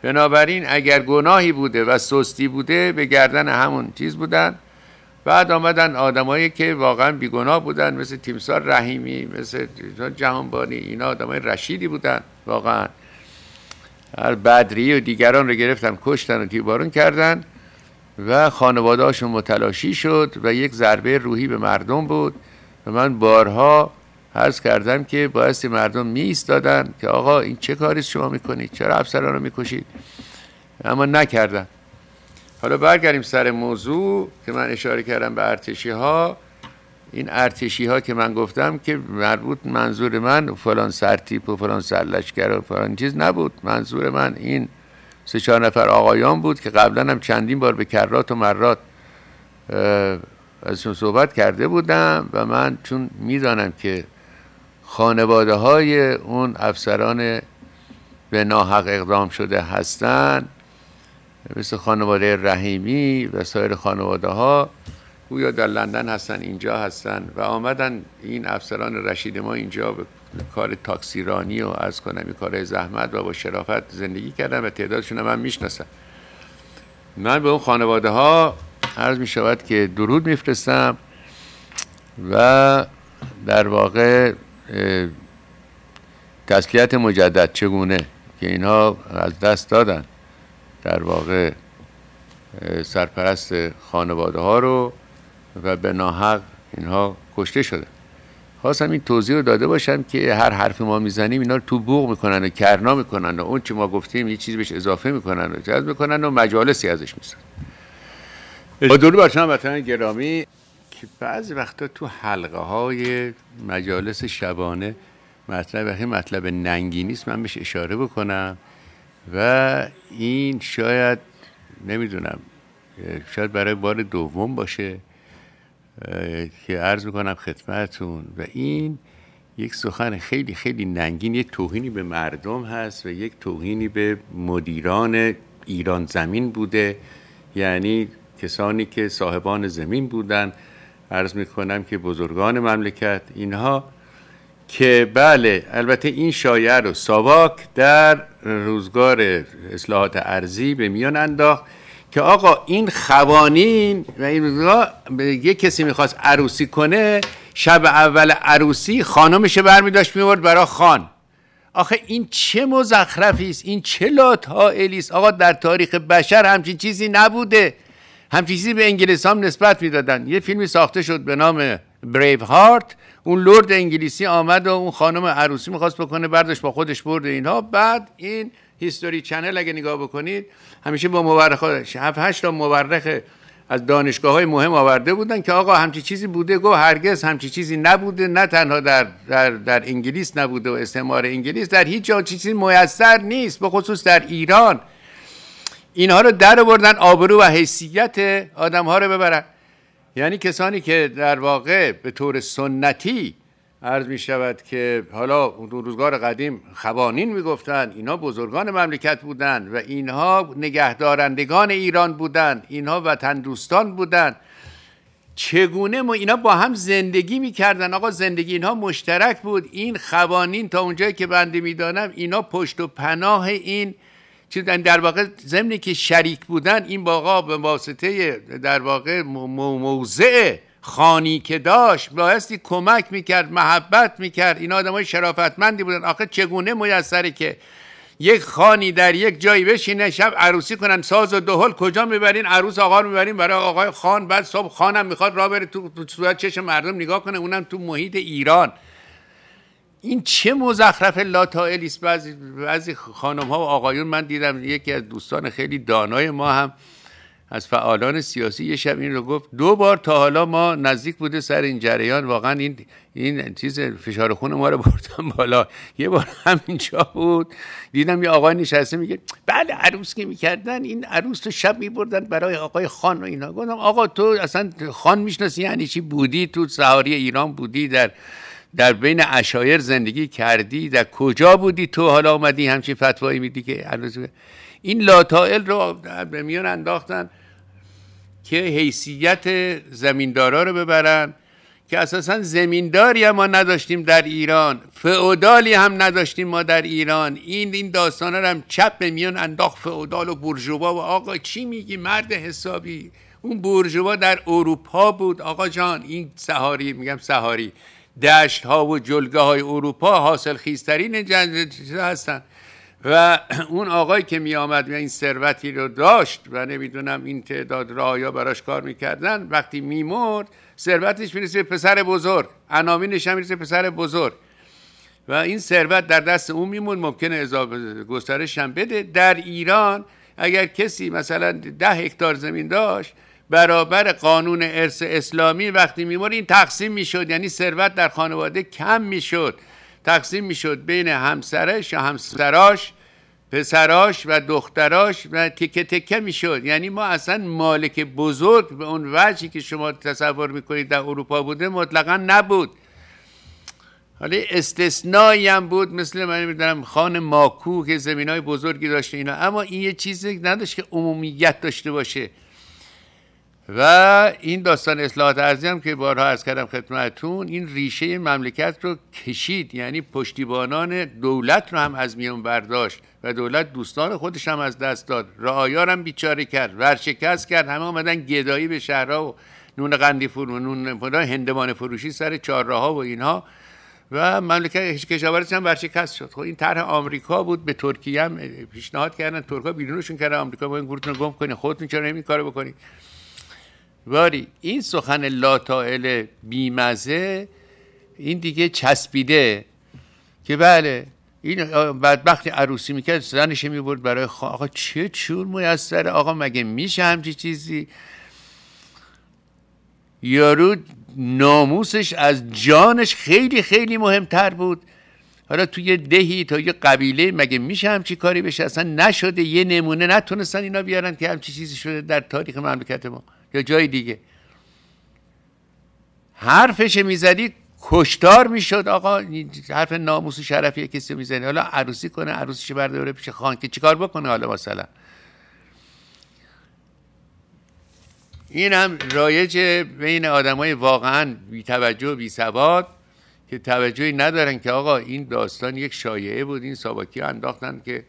بنابراین اگر گناهی بوده و سستی بوده به گردن همون چیز بودن بعد آمدن آدمایی که واقعا بیگناه بودن مثل تیمسار رحیمی مثل جهانبانی اینا آدمای رشیدی بودن واقعا بدری و دیگران رو گرفتن کشتن و تیبارون کردن و خانوادهاشون متلاشی شد و یک ضربه روحی به مردم بود و من بارها عرض کردم که بایستی مردم می ایستادن که آقا این چه کاری شما میکنید چرا افسران رو میکشید اما نکردن حالا برگردیم سر موضوع که من اشاره کردم به ارتشی ها این ارتشی ها که من گفتم که مربوط منظور من فلان سرتیپ و فلان سرلشکر و فلان چیز نبود منظور من این سه چهار نفر آقایان بود که قبلا هم چندین بار به کرات و مرات ازشون صحبت کرده بودم و من چون میدانم که خانواده های اون افسران به ناحق اقدام شده هستند مثل خانواده رحیمی و سایر خانواده ها گویا در لندن هستن اینجا هستن و آمدن این افسران رشید ما اینجا به کار تاکسیرانی و از کنم این کار زحمت و با شرافت زندگی کردن و تعدادشون هم میشناسم من به اون خانواده ها عرض می شود که درود میفرستم و در واقع تسلیت مجدد چگونه که اینها از دست دادن در واقع سرپرست خانواده ها رو و به ناحق اینها کشته شده خواستم این توضیح رو داده باشم که هر حرفی ما میزنیم اینا تو بوغ میکنن و کرنا میکنن و اون چی ما گفتیم یه چیزی بهش اضافه میکنن و جذب میکنن و مجالسی ازش میسن با دور بر گرامی که بعضی وقتا تو حلقه های مجالس شبانه مطلب وقتی مطلب ننگی نیست من بهش اشاره بکنم و این شاید نمیدونم شاید برای بار دوم باشه که عرض میکنم خدمتون و این یک سخن خیلی خیلی ننگین یک توهینی به مردم هست و یک توهینی به مدیران ایران زمین بوده یعنی کسانی که صاحبان زمین بودن عرض میکنم که بزرگان مملکت اینها که بله البته این شایعه رو ساواک در روزگار اصلاحات ارزی به میان انداخت آقا این خوانین و این یه کسی میخواست عروسی کنه شب اول عروسی خانمش برمیداشت میورد برا خان آخه این چه مزخرفی است این چه ها است آقا در تاریخ بشر همچین چیزی نبوده همچین چیزی به انگلیس هم نسبت میدادن یه فیلمی ساخته شد به نام بریو هارت اون لرد انگلیسی آمد و اون خانم عروسی میخواست بکنه برداشت با خودش برد اینها بعد این هیستوری چنل اگه نگاه بکنید همیشه با مورخ 7 8 تا مورخ از دانشگاه های مهم آورده بودن که آقا همچی چیزی بوده گو هرگز همچی چیزی نبوده نه تنها در, در, در انگلیس نبوده و استعمار انگلیس در هیچ جا چیزی میسر نیست به خصوص در ایران اینها رو در بردن آبرو و حیثیت آدم ها رو ببرن یعنی کسانی که در واقع به طور سنتی عرض می شود که حالا اون روزگار قدیم خوانین می گفتن اینا بزرگان مملکت بودند و اینها نگهدارندگان ایران بودند اینها وطن دوستان بودند چگونه ما اینا با هم زندگی میکردن آقا زندگی اینها مشترک بود این خوانین تا اونجایی که بنده میدانم اینا پشت و پناه این در واقع زمینی که شریک بودن این باقا به واسطه در واقع موضع خانی که داشت بایستی کمک میکرد محبت میکرد این آدم های شرافتمندی بودن آخه چگونه میسره که یک خانی در یک جایی بشینه شب عروسی کنن ساز و دهل کجا میبرین عروس آقا رو میبرین برای آقای خان بعد صبح خانم میخواد را بره تو صورت چشم مردم نگاه کنه اونم تو محیط ایران این چه مزخرف لا بعضی بعضی خانم ها و آقایون من دیدم یکی از دوستان خیلی دانای ما هم از فعالان سیاسی یه شب این رو گفت دو بار تا حالا ما نزدیک بوده سر این جریان واقعا این این چیز فشار خون ما رو بردن بالا یه بار همینجا بود دیدم یه آقای نشسته میگه بله عروس که میکردن این عروس رو شب میبردن برای آقای خان و اینا گفتم آقا تو اصلا خان میشناسی یعنی چی بودی تو سهاری ایران بودی در در بین اشایر زندگی کردی در کجا بودی تو حالا اومدی همچین فتوایی میدی که این لاتائل رو به میان انداختن که حیثیت زمیندارا رو ببرن که اساسا زمینداری هم ما نداشتیم در ایران فعودالی هم نداشتیم ما در ایران این این داستان رو هم چپ به میان انداخت فعودال و بورژوا و آقا چی میگی مرد حسابی اون برجوبا در اروپا بود آقا جان این سهاری میگم سهاری دشت ها و جلگه های اروپا حاصل خیزترین هستن هستند و اون آقایی که می آمد و این ثروتی رو داشت و نمیدونم این تعداد رایا براش کار میکردن وقتی میمرد ثروتش میرسه به پسر بزرگ انامینش هم میرسه به پسر بزرگ و این ثروت در دست اون میمون ممکنه اضافه گسترش هم بده در ایران اگر کسی مثلا ده هکتار زمین داشت برابر قانون ارث اسلامی وقتی میمرد این تقسیم میشد یعنی ثروت در خانواده کم میشد تقسیم میشد بین همسرش یا همسراش پسراش و دختراش و تکه تکه میشد یعنی ما اصلا مالک بزرگ به اون وجهی که شما تصور میکنید در اروپا بوده مطلقا نبود حالا استثنایی هم بود مثل من میدارم خان ماکو که زمین های بزرگی داشته اینا اما این یه چیزی نداشت که عمومیت داشته باشه و این داستان اصلاحات ارزی هم که بارها از کردم خدمتتون این ریشه مملکت رو کشید یعنی پشتیبانان دولت رو هم از میان برداشت و دولت دوستان خودش هم از دست داد رعایار هم بیچاره کرد ورشکست کرد همه آمدن گدایی به شهرها و نون قندی فروش و نون هندوانه فروشی سر چهارراها و اینها و مملکت کشاورزی هم ورشکست شد خب این طرح آمریکا بود به ترکیه هم پیشنهاد کردن ترکا بیرونشون کردن آمریکا با این گروهتون گم کنید خودتون چرا این کارو بکنید واری این سخن لاتائل بیمزه این دیگه چسبیده که بله این بدبخت عروسی میکرد زنش میبرد برای خان آقا چه چور از آقا مگه میشه همچی چیزی یارو ناموسش از جانش خیلی خیلی مهمتر بود حالا توی یه دهی تا یه قبیله مگه میشه همچی کاری بشه اصلا نشده یه نمونه نتونستن اینا بیارن که همچی چیزی شده در تاریخ مملکت ما یا جای دیگه حرفش میزدی کشتار میشد آقا حرف ناموس و شرفی کسی میزنی حالا عروسی کنه عروسیش برداره پیش خان که چیکار بکنه حالا مثلا این هم رایج بین های واقعا بی توجه و بی سواد که توجهی ندارن که آقا این داستان یک شایعه بود این ساباکی انداختن که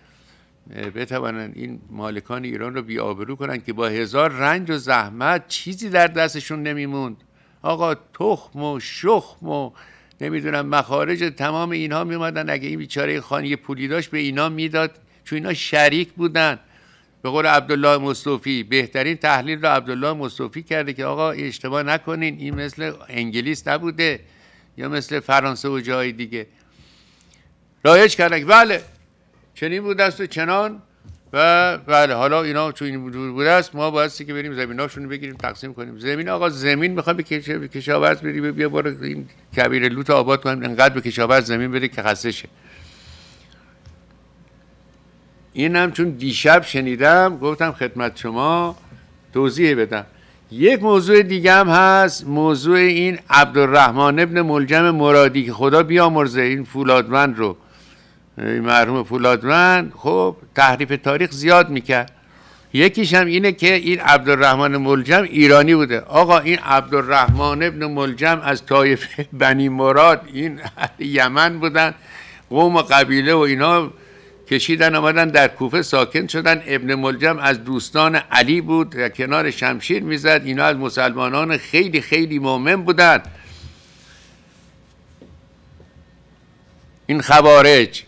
بتوانند این مالکان ایران رو بیابرو کنند که با هزار رنج و زحمت چیزی در دستشون نمیموند آقا تخم و شخم و نمیدونم مخارج تمام اینها میومدن اگه این بیچاره خانی پولی داشت به اینا میداد چون اینا شریک بودن به قول عبدالله مصطفی بهترین تحلیل رو عبدالله مصطفی کرده که آقا اشتباه نکنین این مثل انگلیس نبوده یا مثل فرانسه و جای دیگه رایج کردن بله چنین بوده و چنان و بله حالا اینا تو این بوده است ما بایستی که بریم زمیناشون رو بگیریم تقسیم کنیم زمین آقا زمین میخوام به کشاورز بریم بیا برو این کبیر لوت آباد کنیم انقدر به کشاورز زمین بده که خسته شه این چون دیشب شنیدم گفتم خدمت شما توضیح بدم یک موضوع دیگه هم هست موضوع این عبدالرحمن ابن ملجم مرادی که خدا بیامرزه این فولادمند رو مرحوم فولادمند خب تحریف تاریخ زیاد میکرد یکیش هم اینه که این عبدالرحمن ملجم ایرانی بوده آقا این عبدالرحمن ابن ملجم از طایفه بنی مراد این یمن بودن قوم و قبیله و اینا کشیدن آمدن در کوفه ساکن شدن ابن ملجم از دوستان علی بود در کنار شمشیر میزد اینا از مسلمانان خیلی خیلی مؤمن بودن این خوارج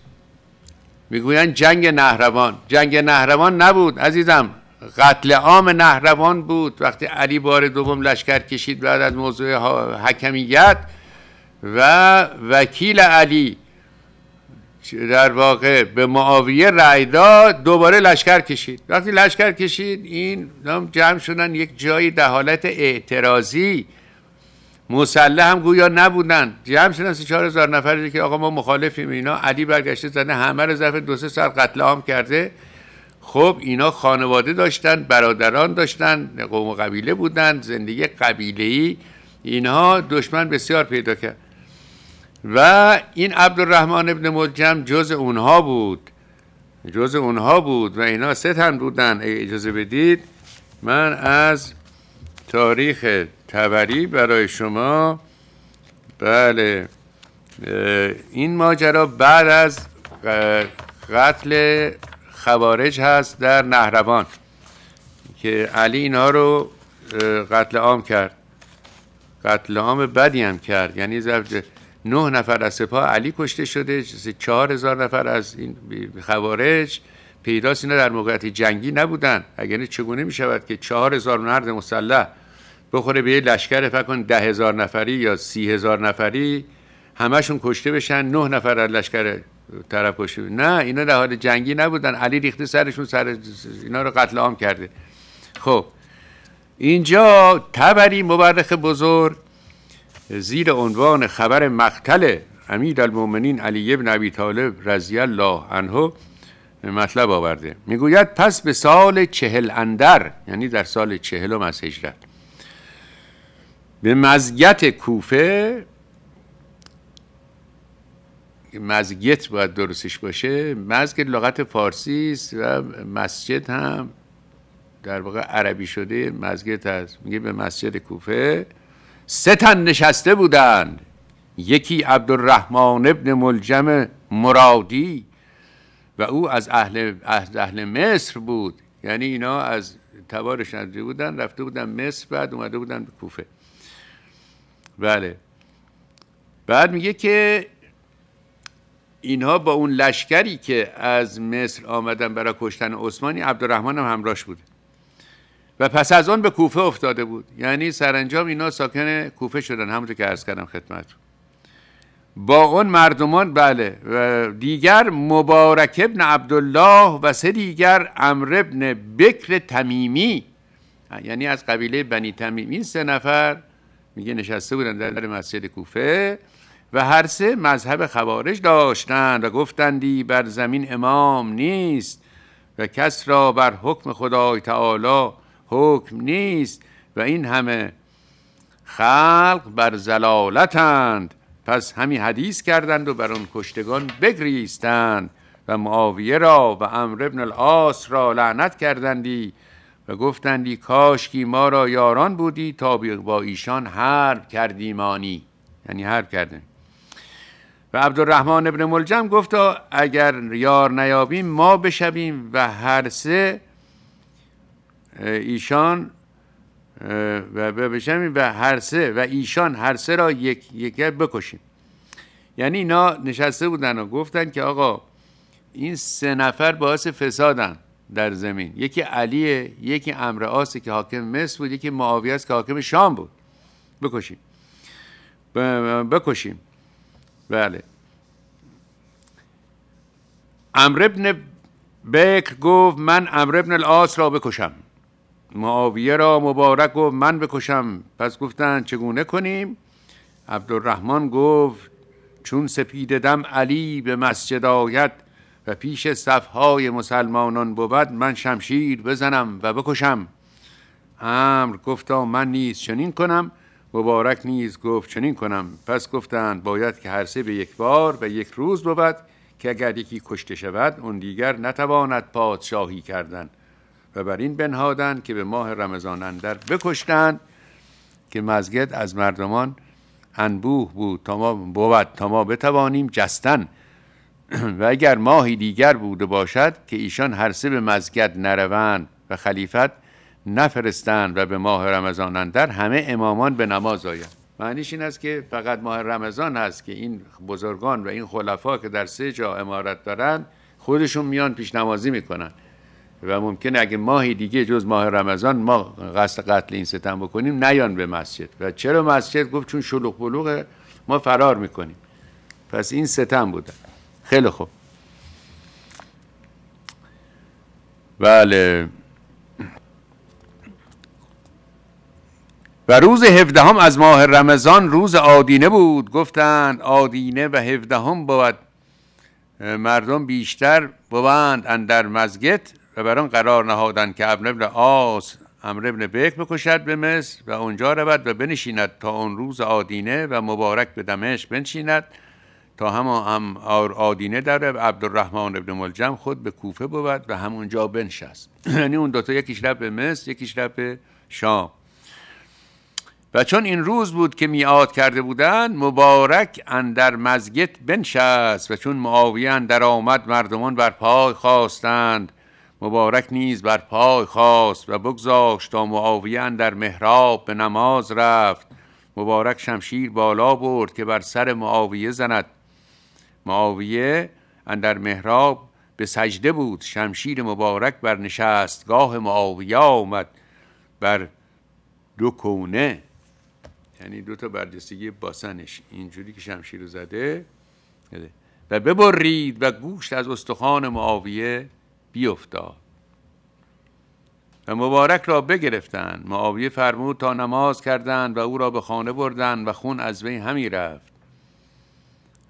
میگوین جنگ نهروان جنگ نهروان نبود عزیزم قتل عام نهروان بود وقتی علی بار دوم لشکر کشید بعد از موضوع حکمیت و وکیل علی در واقع به معاویه رأی داد دوباره لشکر کشید وقتی لشکر کشید این جمع شدن یک جایی در حالت اعتراضی مسلح هم گویا نبودن جمع شدن سه چهار هزار نفری که آقا ما مخالفیم اینا علی برگشته زنه همه رو ظرف دو سه سال قتل عام کرده خب اینا خانواده داشتن برادران داشتن قوم و قبیله بودن زندگی قبیله ای اینها دشمن بسیار پیدا کرد و این عبدالرحمن ابن ملجم جز اونها بود جز اونها بود و اینا سه تن بودن اجازه بدید من از تاریخ تبری برای شما بله این ماجرا بعد از قتل خوارج هست در نهروان که علی اینا رو قتل عام کرد قتل عام بدی هم کرد یعنی نه نفر از سپاه علی کشته شده چهار هزار نفر از این خوارج پیداست اینا در موقعیت جنگی نبودن اگر چگونه می شود که چهار هزار مرد مسلح بخوره به یه لشکر فکر کن ده هزار نفری یا سی هزار نفری همشون کشته بشن نه نفر از لشکر طرف کشته نه اینا در حال جنگی نبودن علی ریخته سرشون سر اینا رو قتل عام کرده خب اینجا تبری مبرخ بزرگ زیر عنوان خبر مقتل امید المومنین علی ابن ابی طالب رضی الله عنه مطلب آورده میگوید پس به سال چهل اندر یعنی در سال چهلم از هجرت به مزگت کوفه مزگت باید درستش باشه مزگ لغت فارسی است و مسجد هم در واقع عربی شده مزگت هست میگه به مسجد کوفه سه نشسته بودند یکی عبدالرحمن ابن ملجم مرادی و او از اهل, مصر بود یعنی اینا از تبارش نده بودن رفته بودن مصر بعد اومده بودن به کوفه بله بعد میگه که اینها با اون لشکری که از مصر آمدن برای کشتن عثمانی عبدالرحمن هم همراهش بوده و پس از آن به کوفه افتاده بود یعنی سرانجام اینا ساکن کوفه شدن همونطور که عرض کردم خدمت با اون مردمان بله و دیگر مبارک ابن عبدالله و سه دیگر امر ابن بکر تمیمی یعنی از قبیله بنی تمیمی سه نفر میگه نشسته بودن در, در مسجد کوفه و هر سه مذهب خوارج داشتند و گفتندی بر زمین امام نیست و کس را بر حکم خدای تعالی حکم نیست و این همه خلق بر زلالتند پس همی حدیث کردند و بر آن کشتگان بگریستند و معاویه را و امر ابن العاص را لعنت کردندی و گفتندی کاشکی ما را یاران بودی تا با ایشان حرب کردیمانی یعنی حرب کردیم و عبدالرحمن ابن ملجم گفت: اگر یار نیابیم ما بشویم و هر سه ایشان و بشویم و هر سه و ایشان هر سه را یک یک بکشیم یعنی اینا نشسته بودن و گفتند که آقا این سه نفر باعث فسادن در زمین یکی علیه یکی آسی که حاکم مصر بود یکی معاویه است که حاکم شام بود بکشیم بکشیم بله امر ابن بکر گفت من امر ابن العاص را بکشم معاویه را مبارک گفت من بکشم پس گفتن چگونه کنیم عبدالرحمن گفت چون سپیددم علی به مسجد آید و پیش صفهای مسلمانان بود من شمشیر بزنم و بکشم امر گفتا من نیز چنین کنم مبارک نیز گفت چنین کنم پس گفتند باید که هر سه به یک بار و یک روز بود که اگر یکی کشته شود اون دیگر نتواند پادشاهی کردن و بر این بنهادند که به ماه رمضان اندر بکشتند که مزگد از مردمان انبوه بود تا ما بود تا ما بتوانیم جستن و اگر ماهی دیگر بوده باشد که ایشان هر سه به مزگد نروند و خلیفت نفرستند و به ماه رمضان در همه امامان به نماز آیند معنیش این است که فقط ماه رمضان است که این بزرگان و این خلفا که در سه جا امارت دارند خودشون میان پیش نمازی میکنن و ممکنه اگر ماهی دیگه جز ماه رمضان ما قصد قتل این ستم بکنیم نیان به مسجد و چرا مسجد گفت چون شلوغ بلوغه ما فرار میکنیم پس این ستم بودن خیلی خوب بله و روز هفدهم از ماه رمضان روز آدینه بود گفتند آدینه و هم بود مردم بیشتر بوند اندر مزگت و بر قرار نهادند که ابن ابن آس امر ابن بک بکشد به مصر و اونجا رود و بنشیند تا اون روز آدینه و مبارک به دمشق بنشیند تا همه هم آدینه در عبدالرحمن ابن ملجم خود به کوفه بود و همونجا بنشست یعنی اون دوتا یکیش رفت به مصر یکیش رفت به شام و چون این روز بود که میعاد کرده بودند مبارک اندر مزگت بنشست و چون معاویه اندر آمد مردمان بر پای خواستند مبارک نیز بر پای خواست و بگذاشت تا معاویه اندر محراب به نماز رفت مبارک شمشیر بالا برد که بر سر معاویه زند معاویه اندر محراب به سجده بود شمشیر مبارک بر گاه معاویه آمد بر دو کونه یعنی دو تا برجستگی باسنش اینجوری که شمشیر رو زده بله. و ببرید و گوشت از استخوان معاویه بیفتاد و مبارک را بگرفتند معاویه فرمود تا نماز کردند و او را به خانه بردند و خون از وی همی رفت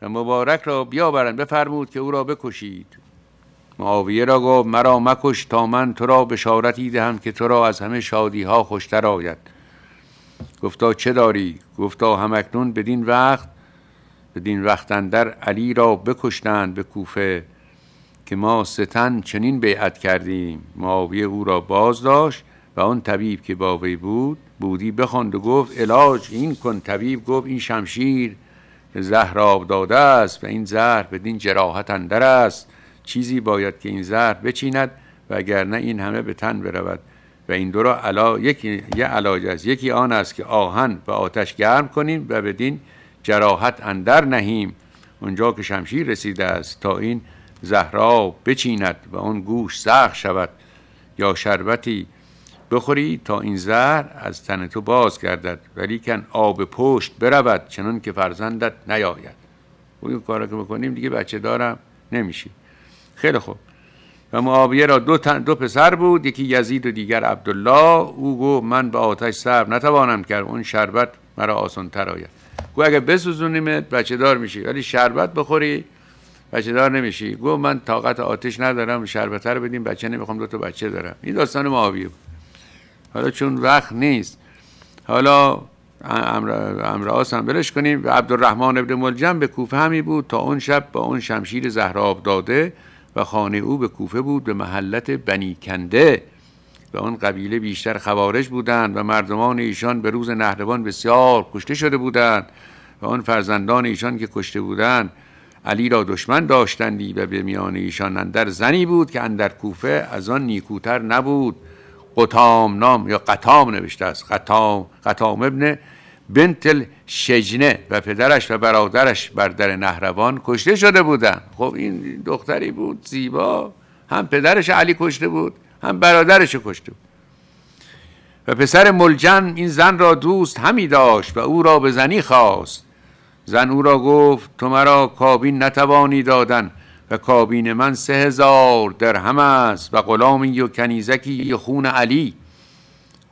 و مبارک را بیاورند بفرمود که او را بکشید معاویه را گفت مرا مکش تا من تو را بشارتی دهم که تو را از همه شادی ها خوشتر آید گفتا چه داری گفتا همکنون بدین وقت بدین وقت اندر علی را بکشتند به کوفه که ما ستن چنین بیعت کردیم معاویه او را باز داشت و آن طبیب که با وی بود بودی بخوند و گفت علاج این کن طبیب گفت این شمشیر زهرا زهر آب داده است و این زهر بدین جراحت اندر است چیزی باید که این زهر بچیند و اگر نه این همه به تن برود و این دو را علا یکی یه علاج است یکی آن است که آهن به آتش گرم کنیم و بدین جراحت اندر نهیم اونجا که شمشیر رسیده است تا این زهرا بچیند و اون گوش زخ شود یا شربتی بخوری تا این زهر از تن تو باز گردد ولیکن آب پشت برود چنان که فرزندت نیاید اون این کارا که بکنیم دیگه بچه دارم نمیشی خیلی خوب و معاویه را دو, تن دو پسر بود یکی یزید و دیگر عبدالله او گفت من به آتش صبر نتوانم کرد اون شربت مرا آسان تر آید گو اگه بسوزونیمت بچه دار میشی ولی شربت بخوری بچه دار نمیشی گو من طاقت آتش ندارم شربت رو بدیم بچه نمیخوام دو تا بچه دارم این داستان معاویه بود حالا چون وقت نیست حالا امراس هم برش کنیم و عبدالرحمن ابن ملجم به کوفه همی بود تا اون شب با اون شمشیر زهراب داده و خانه او به کوفه بود به محلت بنی کنده و آن قبیله بیشتر خوارج بودند و مردمان ایشان به روز نهروان بسیار کشته شده بودند و اون فرزندان ایشان که کشته بودند علی را دشمن داشتندی و به میان ایشان اندر زنی بود که اندر کوفه از آن نیکوتر نبود قطام نام یا قطام نوشته است قطام قطام ابن بنت شجنه و پدرش و برادرش بر در نهروان کشته شده بودن خب این دختری بود زیبا هم پدرش علی کشته بود هم برادرش کشته بود و پسر ملجن این زن را دوست همی داشت و او را به زنی خواست زن او را گفت تو مرا کابین نتوانی دادن و کابین من سه هزار درهم است و غلامی و کنیزکی خون علی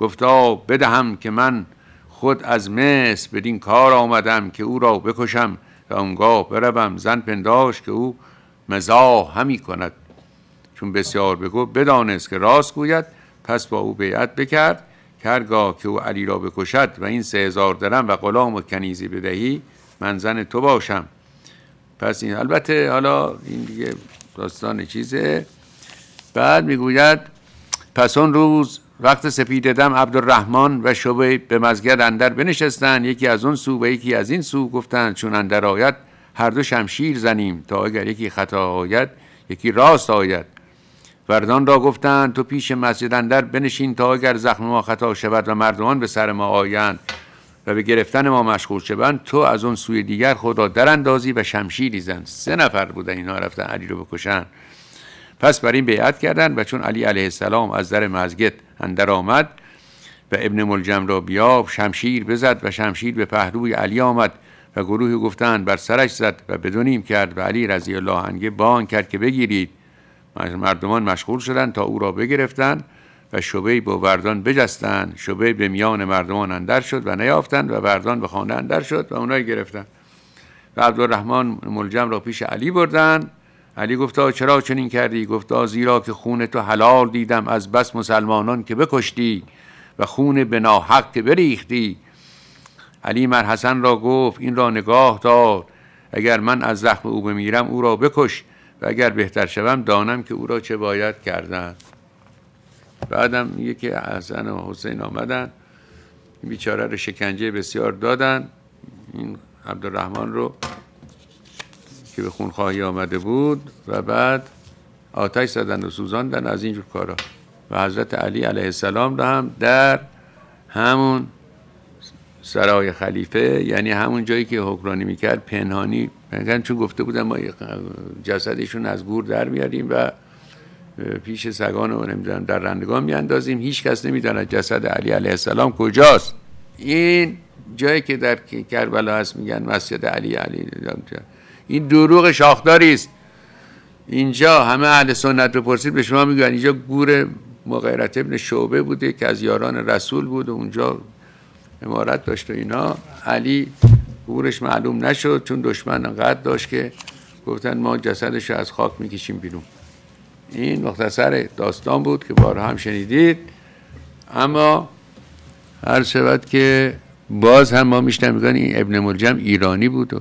گفتا بدهم که من خود از مصر بدین کار آمدم که او را بکشم و اونگاه بروم زن پنداش که او مزاح همی کند چون بسیار بگو بدانست که راست گوید پس با او بیعت بکرد که که او علی را بکشد و این سه هزار درم و غلام و کنیزی بدهی من زن تو باشم پس این البته حالا این دیگه داستان چیزه بعد میگوید پس اون روز وقت سپید دم عبدالرحمن و شبه به مسجد اندر بنشستن یکی از اون سو و یکی از این سو گفتند چون اندر آید هر دو شمشیر زنیم تا اگر یکی خطا آید یکی راست آید وردان را گفتند تو پیش مسجد اندر بنشین تا اگر زخم ما خطا شود و مردمان به سر ما آیند و به گرفتن ما مشغول شوند تو از اون سوی دیگر خود را دراندازی و شمشیری زن سه نفر بودن اینا رفتن علی رو بکشن پس بر این بیعت کردن و چون علی علیه السلام از در مزگت اندر آمد و ابن ملجم را بیاب شمشیر بزد و شمشیر به پهلوی علی آمد و گروهی گفتند بر سرش زد و بدونیم کرد و علی رضی الله عنه بان کرد که بگیرید مردمان مشغول شدند تا او را بگرفتند و شبه با وردان بجستن شبه به میان مردمان اندر شد و نیافتند و وردان به خانه اندر شد و اونایی گرفتند و عبدالرحمن ملجم را پیش علی بردند علی گفتا چرا چنین کردی گفتا زیرا که خون تو حلال دیدم از بس مسلمانان که بکشتی و خون به ناحق که بریختی علی مرحسن را گفت این را نگاه دار اگر من از زخم او بمیرم او را بکش و اگر بهتر شوم دانم که او را چه باید کردند؟ بعدم میگه که حسن و حسین آمدن این بیچاره رو شکنجه بسیار دادن این عبدالرحمن رو که به خونخواهی آمده بود و بعد آتش زدن و سوزاندن از اینجور کارا و حضرت علی علیه السلام رو هم در همون سرای خلیفه یعنی همون جایی که حکمرانی میکرد پنهانی پنهانی یعنی چون گفته بودن ما جسدشون از گور در میاریم و پیش سگان و نمیدونم در رندگان میاندازیم هیچ کس نمیداند جسد علی علیه السلام کجاست این جایی که در کربلا هست میگن مسجد علی علی این دروغ شاخداری است اینجا همه اهل سنت رو پرسید به شما میگن اینجا گور مغیرت ابن شعبه بوده که از یاران رسول بود و اونجا امارت داشت و اینا علی گورش معلوم نشد چون دشمن قد داشت که گفتن ما جسدش رو از خاک میکشیم بیرون این مختصر داستان بود که بار هم شنیدید اما هر شود که باز هم ما میشنم میگن این ابن ملجم ایرانی بود و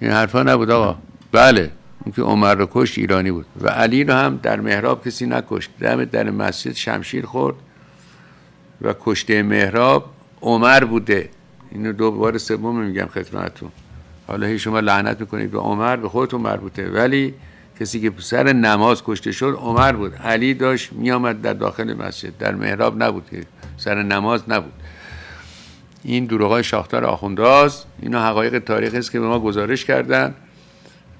این حرفا نبود آقا بله اون که عمر رو کشت ایرانی بود و علی رو هم در محراب کسی نکشت دم در مسجد شمشیر خورد و کشته محراب عمر بوده اینو دو بار سوم میگم خدمتتون حالا هی شما لعنت میکنید به عمر به خودتون مربوطه ولی کسی که سر نماز کشته شد عمر بود علی داشت میآمد در داخل مسجد در محراب نبود که سر نماز نبود این دروغ های شاختار آخوندهاست اینا حقایق تاریخ است که به ما گزارش کردن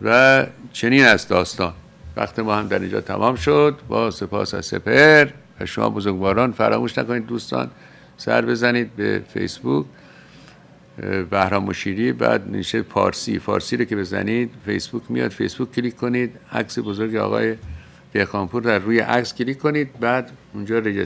و چنین است داستان وقت ما هم در اینجا تمام شد با سپاس از سپر و شما بزرگواران فراموش نکنید دوستان سر بزنید به فیسبوک بهرام مشیری بعد نیشه پارسی فارسی رو که بزنید فیسبوک میاد فیسبوک کلیک کنید عکس بزرگ آقای دهقانپور در روی عکس کلیک کنید بعد اونجا